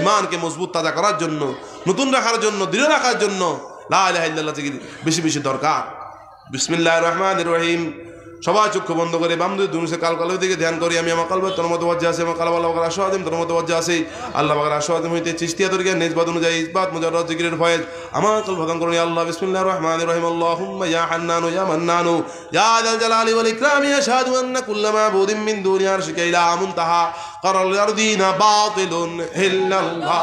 ইমানকে মজবুত তাজা করার জন্য নতুন রাখার জন্য দৃঢ় রাখার জন্য লাল্লাহ জিকির বেশি বেশি দরকার বিসমিল্লাহ রহমান রহিম সবাই চক্ষু বন্ধ করে দুই দুনুসে কাল কালের দিকে ধ্যান করি আমি আমার কালবে তোর মতো বজ্জা আছে আমার কালাবাল্লাহ বাকার আসো আদিম তোর মতো বজ্জা আছে আল্লাহ বাকার আসো আদিম হইতে চিস্তিয়া তোর গিয়া নিজবাদ অনুযায়ী ইসবাদ মুজারদ জিকিরের আমার কাল ভাগান করুন আল্লাহ বিসমিল্লাহ রহমান রহিম আল্লাহুম্মা ইয়া হান্নানু ইয়া মান্নানু ইয়া জাল জালা আলী বলি ইয়া শাহাদু আন্না মিন দুনিয়ার শিকাইলা মুনতাহা কারাল আরদিনা বাতিলুন ইল্লাল্লাহ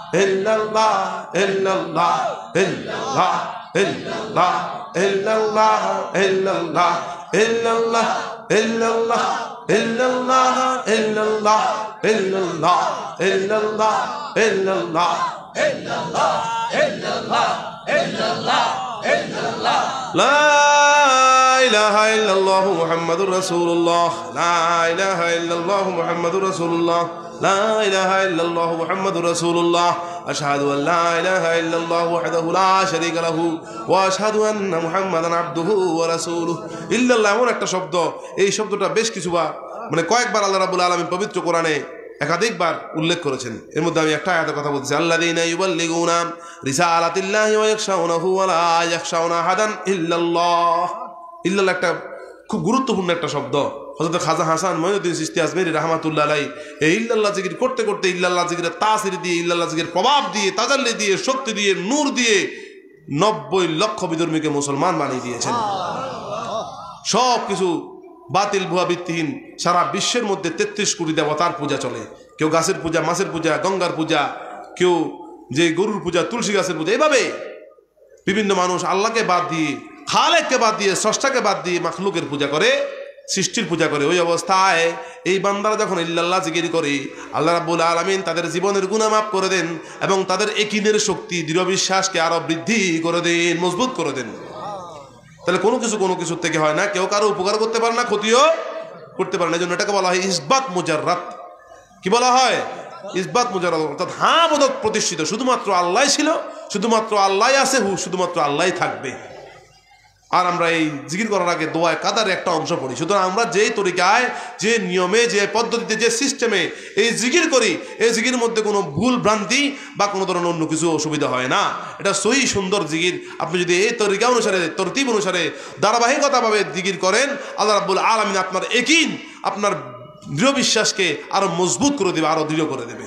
إلا الله إلا الله إلا الله إلا الله إلا الله إلا الله إلا الله إلا الله إلا الله إلا الله إلا الله إلا الله إلا الله إلا الله إلا الله إلا الله إلا الله لا إله إلا الله محمد رسول الله لا إله إلا الله محمد رسول الله لا إله إلا الله محمد رسول الله أشهد أن لا إله إلا الله وحده لا شريك له وأشهد أن محمدا عبده ورسوله إلا الله এমন একটা শব্দ এই শব্দটা বেশ মানে কয়েকবার আল্লাহ রাবুল আলমী পবিত্র কোরআনে একাধিকবার উল্লেখ করেছেন এর মধ্যে আমি একটা আয়াতের কথা বলছি আল্লাহ ইউবাল্লিগুনাম রিসা আলাতিল্লাহি ওয়া ইয়াখশাউনাহু ওয়া লা ইয়াখশাউনা হাদান ইল্লাল্লাহ ইল্লাল্লাহ একটা খুব গুরুত্বপূর্ণ একটা শব্দ হজরত খাজা হাসান মহিউদ্দিন সিস্তি আজমেরি রহমাতুল্লাহ আলাই এই ইল্লাল্লাহ জিকির করতে করতে ইল্লাল্লাহ জিকিরের তাসির দিয়ে ইল্লাল্লাহ জিকির প্রভাব দিয়ে তাজাল্লি দিয়ে শক্তি দিয়ে নূর দিয়ে নব্বই লক্ষ বিধর্মীকে মুসলমান বানিয়ে দিয়েছেন সব কিছু বাতিল ভুয়া ভিত্তিহীন সারা বিশ্বের মধ্যে তেত্রিশ কোটি দেবতার পূজা চলে কেউ গাছের পূজা মাছের পূজা গঙ্গার পূজা কেউ যে গরুর পূজা তুলসী গাছের পূজা এইভাবে বিভিন্ন মানুষ আল্লাহকে বাদ দিয়ে খালেককে বাদ দিয়ে স্রষ্টাকে বাদ দিয়ে মাখলুকের পূজা করে সৃষ্টির পূজা করে ওই অবস্থায় এই বান্দারা যখন ইল্লাল্লাহ জিকির করে আল্লাহ রাবুল আলমিন তাদের জীবনের গুণামাপ করে দেন এবং তাদের একিনের শক্তি দৃঢ় বিশ্বাসকে আরও বৃদ্ধি করে দেন মজবুত করে দেন তাহলে কোনো কিছু কোনো কিছুর থেকে হয় না কেউ কারো উপকার করতে পারে না ক্ষতিও করতে পারে না এই জন্য এটাকে বলা হয় ইসবাত মুজাররাত কি বলা হয় ইসবাত মুজাররাত অর্থাৎ হা মদত প্রতিষ্ঠিত শুধুমাত্র আল্লাহ ছিল শুধুমাত্র আল্লাহ আছে হু শুধুমাত্র আল্লাহ থাকবে আর আমরা এই জিকির করার আগে দোয়ায় কাদার একটা অংশ পড়ি সুতরাং আমরা যেই তরিকায় যে নিয়মে যে পদ্ধতিতে যে সিস্টেমে এই জিকির করি এই জিকির মধ্যে কোনো ভুল ভ্রান্তি বা কোনো ধরনের অন্য কিছু অসুবিধা হয় না এটা সই সুন্দর জিকির আপনি যদি এই তরিকা অনুসারে তরতিব অনুসারে ধারাবাহিকতাভাবে জিকির করেন আল্লাহ রাবুল আলমিন আপনার একিন আপনার দৃঢ় বিশ্বাসকে আরও মজবুত করে দেবে আরও দৃঢ় করে দেবে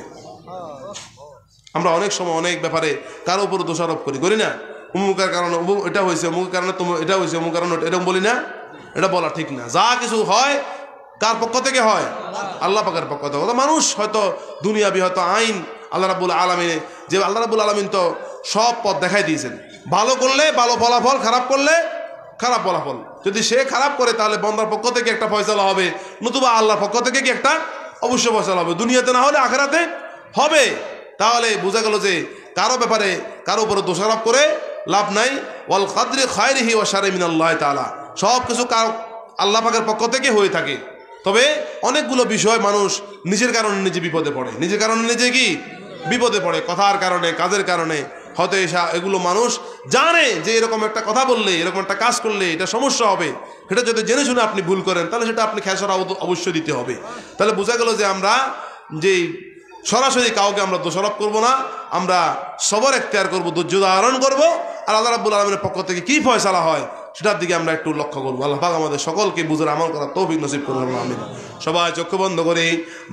আমরা অনেক সময় অনেক ব্যাপারে কারো উপর দোষারোপ করি করি না অমুকের কারণে অমুক এটা হয়েছে অমুকের কারণে তোমার এটা হয়েছে অমুক কারণে এরকম বলি না এটা বলা ঠিক না যা কিছু হয় কার পক্ষ থেকে হয় আল্লাহ পাকের পক্ষ থেকে মানুষ হয়তো দুনিয়াবি হয়তো আইন আল্লাহ রাবুল আলমিন যে আল্লাহ রাবুল আলমিন তো সব পথ দেখাই দিয়েছেন ভালো করলে ভালো ফলাফল খারাপ করলে খারাপ ফলাফল যদি সে খারাপ করে তাহলে বন্দার পক্ষ থেকে একটা ফয়সলা হবে নতুবা আল্লাহর পক্ষ থেকে কি একটা অবশ্যই ফয়সলা হবে দুনিয়াতে না হলে আখেরাতে হবে তাহলে বোঝা গেল যে কারো ব্যাপারে কারো উপরে দোষারোপ করে লাভ নাই ওয়াল কাদরে খায়ের হি মিন আল্লাহ তালা সব কিছু কার আল্লাহ পক্ষ থেকে হয়ে থাকে তবে অনেকগুলো বিষয় মানুষ নিজের কারণে নিজে বিপদে পড়ে নিজের কারণে নিজে কি বিপদে পড়ে কথার কারণে কাজের কারণে হতে এসা এগুলো মানুষ জানে যে এরকম একটা কথা বললে এরকম একটা কাজ করলে এটা সমস্যা হবে সেটা যদি জেনে শুনে আপনি ভুল করেন তাহলে সেটা আপনি খেসরা অবশ্যই দিতে হবে তাহলে বোঝা গেল যে আমরা যে সরাসরি কাউকে আমরা দোষারোপ করব না আমরা সবর এখতিয়ার করব দুর্যোধ আহরণ করব আর আল্লাহ রাবুল আলমের পক্ষ থেকে কী ফয়সালা হয় সেটার দিকে আমরা একটু লক্ষ্য করবো আল্লাহ পাক আমাদের সকলকে বুঝার আমল করা তৌফিক নসিব করুন আমিন সবাই চক্ষু বন্ধ করে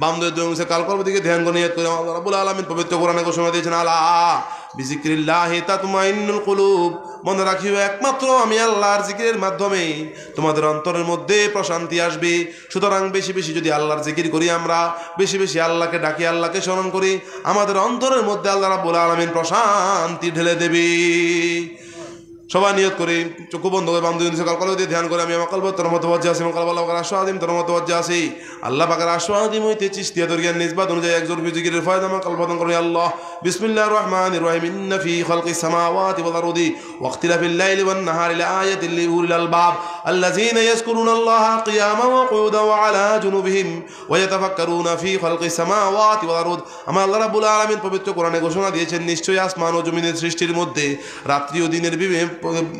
বামদের দুই কাল কর্ম দিকে ধ্যান করে নিয়ত করে আমার রাবুল আলমিন পবিত্র কোরআনে ঘোষণা দিয়েছেন আল্লাহ বিজিক্রিল্লাহ তাতমাইন্নুল কুলুব মনে রাখিও একমাত্র আমি আল্লাহর জিকিরের মাধ্যমে তোমাদের অন্তরের মধ্যে প্রশান্তি আসবে সুতরাং বেশি বেশি যদি আল্লাহর জিকির করি আমরা বেশি বেশি আল্লাহকে ডাকি আল্লাহকে স্মরণ করি আমাদের অন্তরের মধ্যে আল্লাহ রাবুল আলমিন প্রশান্তি ঢেলে দেবে সবাই নিয়ত করি চক্ষু বন্ধ করে বান্ধবী সকাল কলে দিয়ে ধ্যান করে আমি আমার কলব তোর মতো বজ্জা আসি কলব আল্লাহ আশো আদিম তোর মতো বজ্জা আসি আল্লাহ পাকার আশো আদিম হইতে চিস্তিয়া দুর্গিয়ার নিজবাদ অনুযায়ী একজন বিজিগির ফয়দ আমার কলবদন করে আল্লাহ বিসমিল্লাহ রহমান রহিম ইন্না ফি খালকি সামাওয়াতি ওয়াল আরদি واختلاف الليل والنهار لآية لأولي الألباب الذين يذكرون الله قياما وقعودا وعلى جنوبهم ويتفكرون في خلق السماوات والأرض আমার আল্লাহ রাব্বুল আলামিন পবিত্র কোরআনে ঘোষণা দিয়েছেন নিশ্চয়ই আসমান ও জমিনের সৃষ্টির মধ্যে রাত্রি ও দিনের বিবেক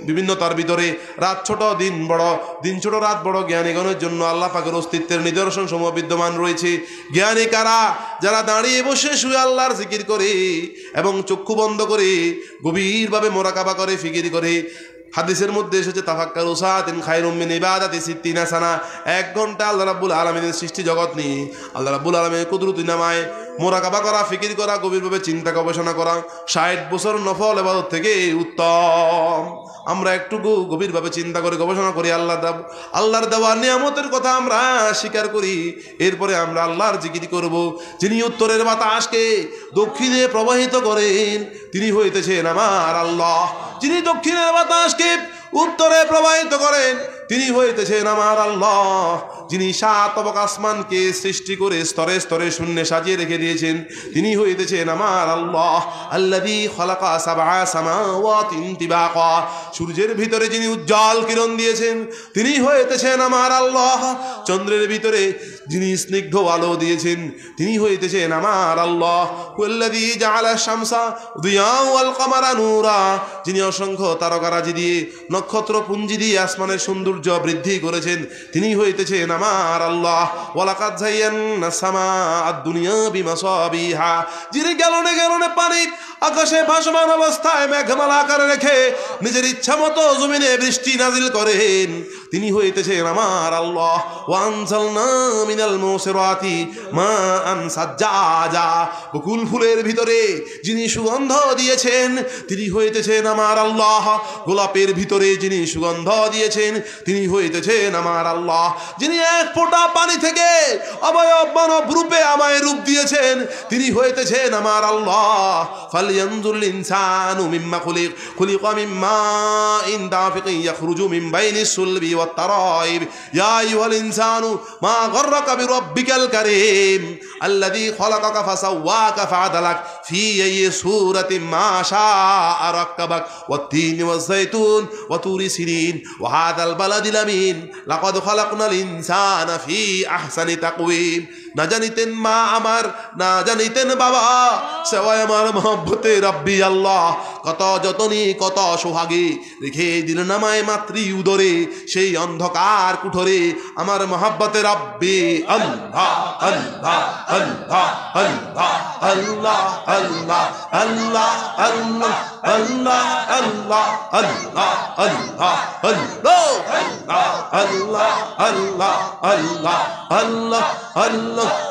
বিভিন্ন তার ভিতরে রাত ছোট দিন বড় দিন ছোট রাত বড় জ্ঞানীগণের জন্য আল্লাহ পাকের অস্তিত্বের নিদর্শন সমূহ বিদ্যমান রয়েছে জ্ঞানী কারা যারা দাঁড়িয়ে বসে শুয়ে আল্লাহর জিকির করে এবং চক্ষু বন্ধ করে গভীরভাবে মোরাকাবা করে ফিকির করে হাদিসের মধ্যে এসেছে তাফাক্কার খাই খায়রুমিন ইবাদাতি সিদ্দিনা সানা এক ঘন্টা আল্লাহ রাব্বুল আলমিনের সৃষ্টি জগৎ নিয়ে আল্লাহ রাব্বুল আলমিনের কুদরতি নামায় মোরাকাবা করা ফিকির করা গভীরভাবে চিন্তা গবেষণা করা ষাট বছর নফল এবাদত থেকে উত্তম আমরা একটুকু গভীরভাবে চিন্তা করে গবেষণা করি আল্লাহ দেব আল্লাহর দেওয়া নিয়ামতের কথা আমরা স্বীকার করি এরপরে আমরা আল্লাহর জিকির করব যিনি উত্তরের বাতাসকে দক্ষিণে প্রবাহিত করেন তিনি হইতেছেন আমার আল্লাহ যিনি দক্ষিণের বাতাসকে উত্তরে প্রবাহিত করেন তিনি হইতেছেন আমার আল্লাহ যিনি সাত অবক সৃষ্টি করে স্তরে স্তরে শূন্যে সাজিয়ে রেখে দিয়েছেন তিনি হইতেছেন আমার আল্লাহ আল্লাদি খলাকা সাবা সামাওয়াতিন তিবাকা সূর্যের ভিতরে যিনি উজ্জ্বল কিরণ দিয়েছেন তিনি হইতেছেন আমার আল্লাহ চন্দ্রের ভিতরে যিনি স্নিগ্ধ আলো দিয়েছেন তিনি হইতেছেন আমার আল্লাহ আল্লাদি জাআলা শামসা দুয়া ওয়াল কমারা নূরা যিনি অসংখ্য তারকারাজি দিয়ে নক্ষত্র পুঞ্জি দিয়ে আসমানের সৌন্দর্য সৌন্দর্য বৃদ্ধি করেছেন তিনি হইতেছেন আমার আল্লাহ ওয়ালাকাত যাইয়ান সামা দুনিয়া বিমাসাবিহা যিনি গেলনে গেলনে পানি আকাশে ভাসমান অবস্থায় মেঘমালা আকারে রেখে নিজের ইচ্ছা মতো জমিনে বৃষ্টি নাজিল করেন তিনি হইতেছেন আমার আল্লাহ ওয়ানসাল মিনাল মোসেরাতি মা আনসাজ্জা বকুল ফুলের ভিতরে যিনি সুগন্ধ দিয়েছেন তিনি হইতেছেন আমার আল্লাহ গোলাপের ভিতরে যিনি সুগন্ধ দিয়েছেন তিনি হইতেছেন আমার আল্লাহ যিনি এক ফোঁটা পানি থেকে অবয়ব মানব রূপে আমায় রূপ দিয়েছেন তিনি হইতেছেন আমার আল্লাহ ফাল فلينظر الإنسان مما خلق خلق من ماء دافق يخرج من بين الصلب والترائب يا أيها الإنسان ما غرك بربك الكريم الذي خلقك فسواك فعدلك في أي صورة ما شاء ركبك والتين والزيتون وتور سنين وهذا البلد الأمين لقد خلقنا الإنسان في أحسن تقويم না জানিতেন মা আমার না জানিতেন বাবা সেবাই আমার মহব্বতে রাব্বি আল্লাহ কত যতনি কত সোহাগে রেখে দিল নামায় মাতৃ উদরে সেই অন্ধকার কুঠরে আমার মহাব্বতে রব্বি আল্লাহ আল্লাহ আল্লাহ আল্লাহ আল্লাহ আল্লাহ আল্লাহ আল্লাহ আল্লাহ আল্লাহ আল্লাহ আল্লাহ আল্লাহ আল্লাহ আল্লাহ আল্লাহ আল্লাহ আল্লাহ 너.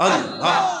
啊！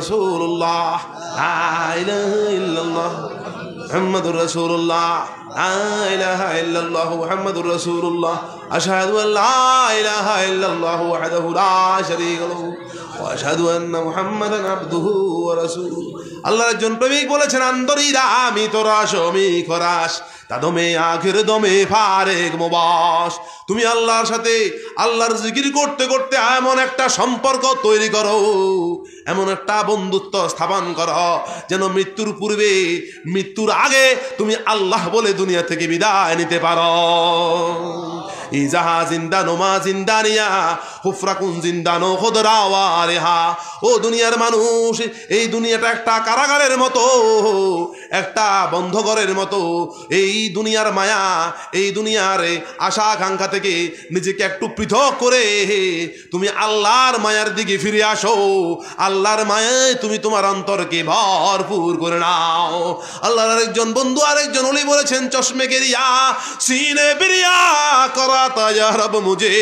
أشهد أن لا إله إلا الله وحده لا شريك له وأشهد أن محمدا عبده ورسوله আল্লাহ একজন প্রেমিক বলেছেন আন্দরিরা আমি তোরা সমি খরাস তাদমে আখের দমে ফারেক মোবাস তুমি আল্লাহর সাথে আল্লাহর জিকির করতে করতে এমন একটা সম্পর্ক তৈরি করো এমন একটা বন্ধুত্ব স্থাপন কর যেন মৃত্যুর পূর্বে মৃত্যুর আগে তুমি আল্লাহ বলে দুনিয়া থেকে বিদায় নিতে পারো ইজাহা জিন্দা নোমা হুফরাকুন ও দুনিয়ার মানুষ এই দুনিয়াটা একটা কারাগারের মতো একটা বন্ধঘরের মতো এই দুনিয়ার মায়া এই দুনিয়ার আশা আকাঙ্ক্ষা থেকে নিজেকে একটু পৃথক করে তুমি আল্লাহর মায়ার দিকে ফিরে আসো আল্লাহর মায়ে তুমি তোমার অন্তরকে ভরপুর করে নাও আল্লাহর আরেকজন বন্ধু আরেকজন উনি বলেছেন চশমে গেরিয়া সিনে বিরিয়া করা তাজারব মুজে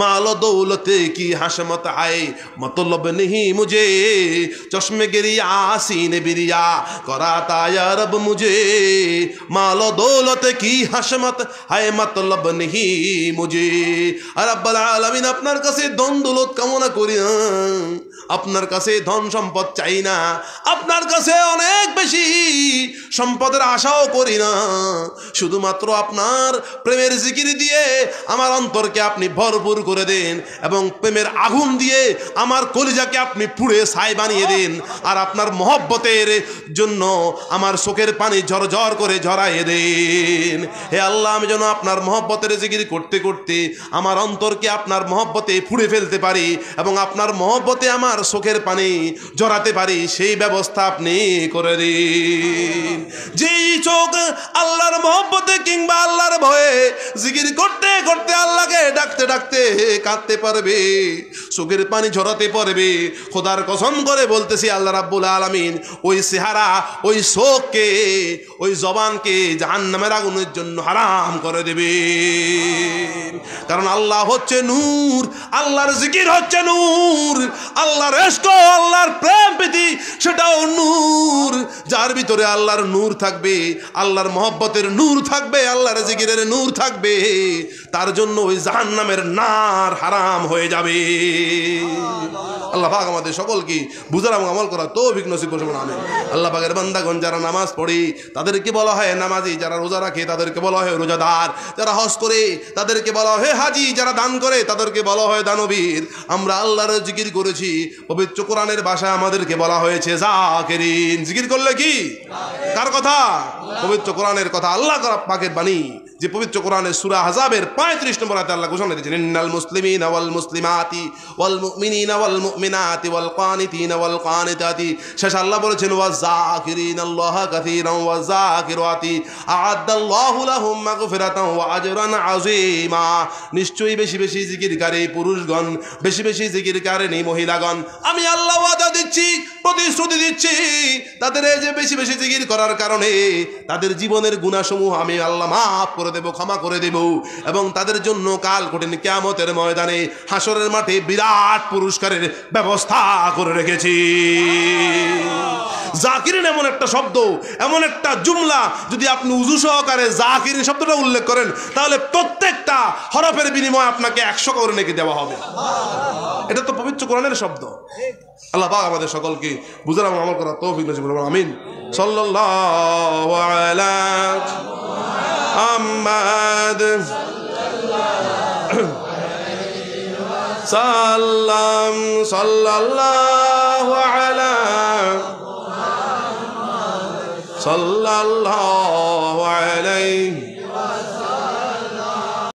মাল দৌলতে কি হাসমত আয় মতলব নেহি মুজে চশমে গেরিয়া সিনে বিরিয়া করা তাজারব মুজে মাল দৌলতে কি হাসমত আয় মতলব নেহি মুজে আর আব্বাল আলমিন আপনার কাছে দ্বন্দ্বলত কামনা করি আপনার কাছে ধন সম্পদ চাই না আপনার কাছে অনেক বেশি সম্পদের আশাও করি না শুধুমাত্র আপনার প্রেমের জিকির দিয়ে আমার অন্তরকে আপনি ভরপুর করে দেন এবং প্রেমের আগুন দিয়ে আমার কলিজাকে আপনি পুড়ে ছাই বানিয়ে দিন আর আপনার মহব্বতের জন্য আমার চোখের পানি ঝরঝর করে ঝরাইয়ে দিন হে আল্লাহ আমি যেন আপনার মহব্বতের জিকির করতে করতে আমার অন্তরকে আপনার মহব্বতে ফুড়ে ফেলতে পারি এবং আপনার মহব্বতে আমার আমার চোখের পানি জড়াতে পারি সেই ব্যবস্থা আপনি করে দিন যেই চোখ আল্লাহর মহব্বতে কিংবা আল্লাহর ভয়ে জিগির করতে করতে আল্লাহকে ডাকতে ডাকতে কাঁদতে পারবে চোখের পানি ঝরাতে পারবে খোদার কসম করে বলতেছি আল্লাহ রাব্বুল আলমিন ওই চেহারা ওই শোককে ওই জবানকে জাহান নামের আগুনের জন্য হারাম করে দেবে কারণ আল্লাহ হচ্ছে নূর আল্লাহর জিকির হচ্ছে নূর আল্লাহর এস্ক আল্লাহর প্রেম প্রীতি সেটাও নূর যার ভিতরে আল্লাহর নূর থাকবে আল্লাহর মহব্বতের নূর থাকবে আল্লাহর জিকিরের নূর থাকবে তার জন্য ওই জাহান নামের নার হারাম হয়ে যাবে আল্লাহ পাক আমাদের সকলকে বুঝার এবং আমল করার তো বিঘ্ন করবেন আমি আল্লাহ পাকের বান্দাগণ যারা নামাজ পড়ে তাদেরকে বলা হয় নামাজি যারা রোজা রাখে তাদেরকে বলা হয় রোজাদার যারা হজ করে তাদেরকে বলা হয় হাজি যারা দান করে তাদেরকে বলা হয় দানবীর আমরা আল্লাহর জিকির করেছি পবিত্র কোরআনের ভাষায় আমাদেরকে বলা হয়েছে জাকেরিন জিকির করলে কি কার কথা পবিত্র কোরআনের কথা আল্লাহ পাকের বাণী যে পবিত্র কোরআনে সুরা হাজাবের পঁয়ত্রিশ নম্বর আতে আল্লাহ ঘোষণা দিয়েছেন ইন্নাল মুসলিমিন ওয়াল মুসলিমাতি ওয়াল মুমিনিন ওয়াল মুমিনাতি ওয়াল কানিতিন ওয়াল কানিতাতি শেষ আল্লাহ বলেছেন ওয়া জাকিরিন আল্লাহ কাসীরা ওয়া জাকিরাতি আ'আদাল্লাহু লাহুম মাগফিরাতান ওয়া আজরান আযীমা নিশ্চয়ই বেশি বেশি জিকিরকারী পুরুষগণ বেশি বেশি জিকিরকারিণী মহিলাগণ আমি আল্লাহ ওয়াদা দিচ্ছি প্রতিশ্রুতি দিচ্ছি তাদের এই যে বেশি বেশি জিকির করার কারণে তাদের জীবনের গুণাসমূহ আমি আল্লাহ মাফ করে করে দেব ক্ষমা করে দেব এবং তাদের জন্য কাল কঠিন কেয়ামতের ময়দানে হাসরের মাঠে বিরাট পুরস্কারের ব্যবস্থা করে রেখেছি জাকিরিন এমন একটা শব্দ এমন একটা জুমলা যদি আপনি উজু সহকারে জাকিরিন শব্দটা উল্লেখ করেন তাহলে প্রত্যেকটা হরফের বিনিময়ে আপনাকে একশো করে নেকি দেওয়া হবে এটা তো পবিত্র কোরআনের শব্দ আল্লাহ পাক আমাদের সকলকে বুঝার আমার আমল করার তৌফিক নসিব করুন আমিন সাল্লাল্লাহু আলা মুহাম্মাদ সাল্লাম সাল্লাল্লাহু আলা সাল্লাল্লাহু আলাইহি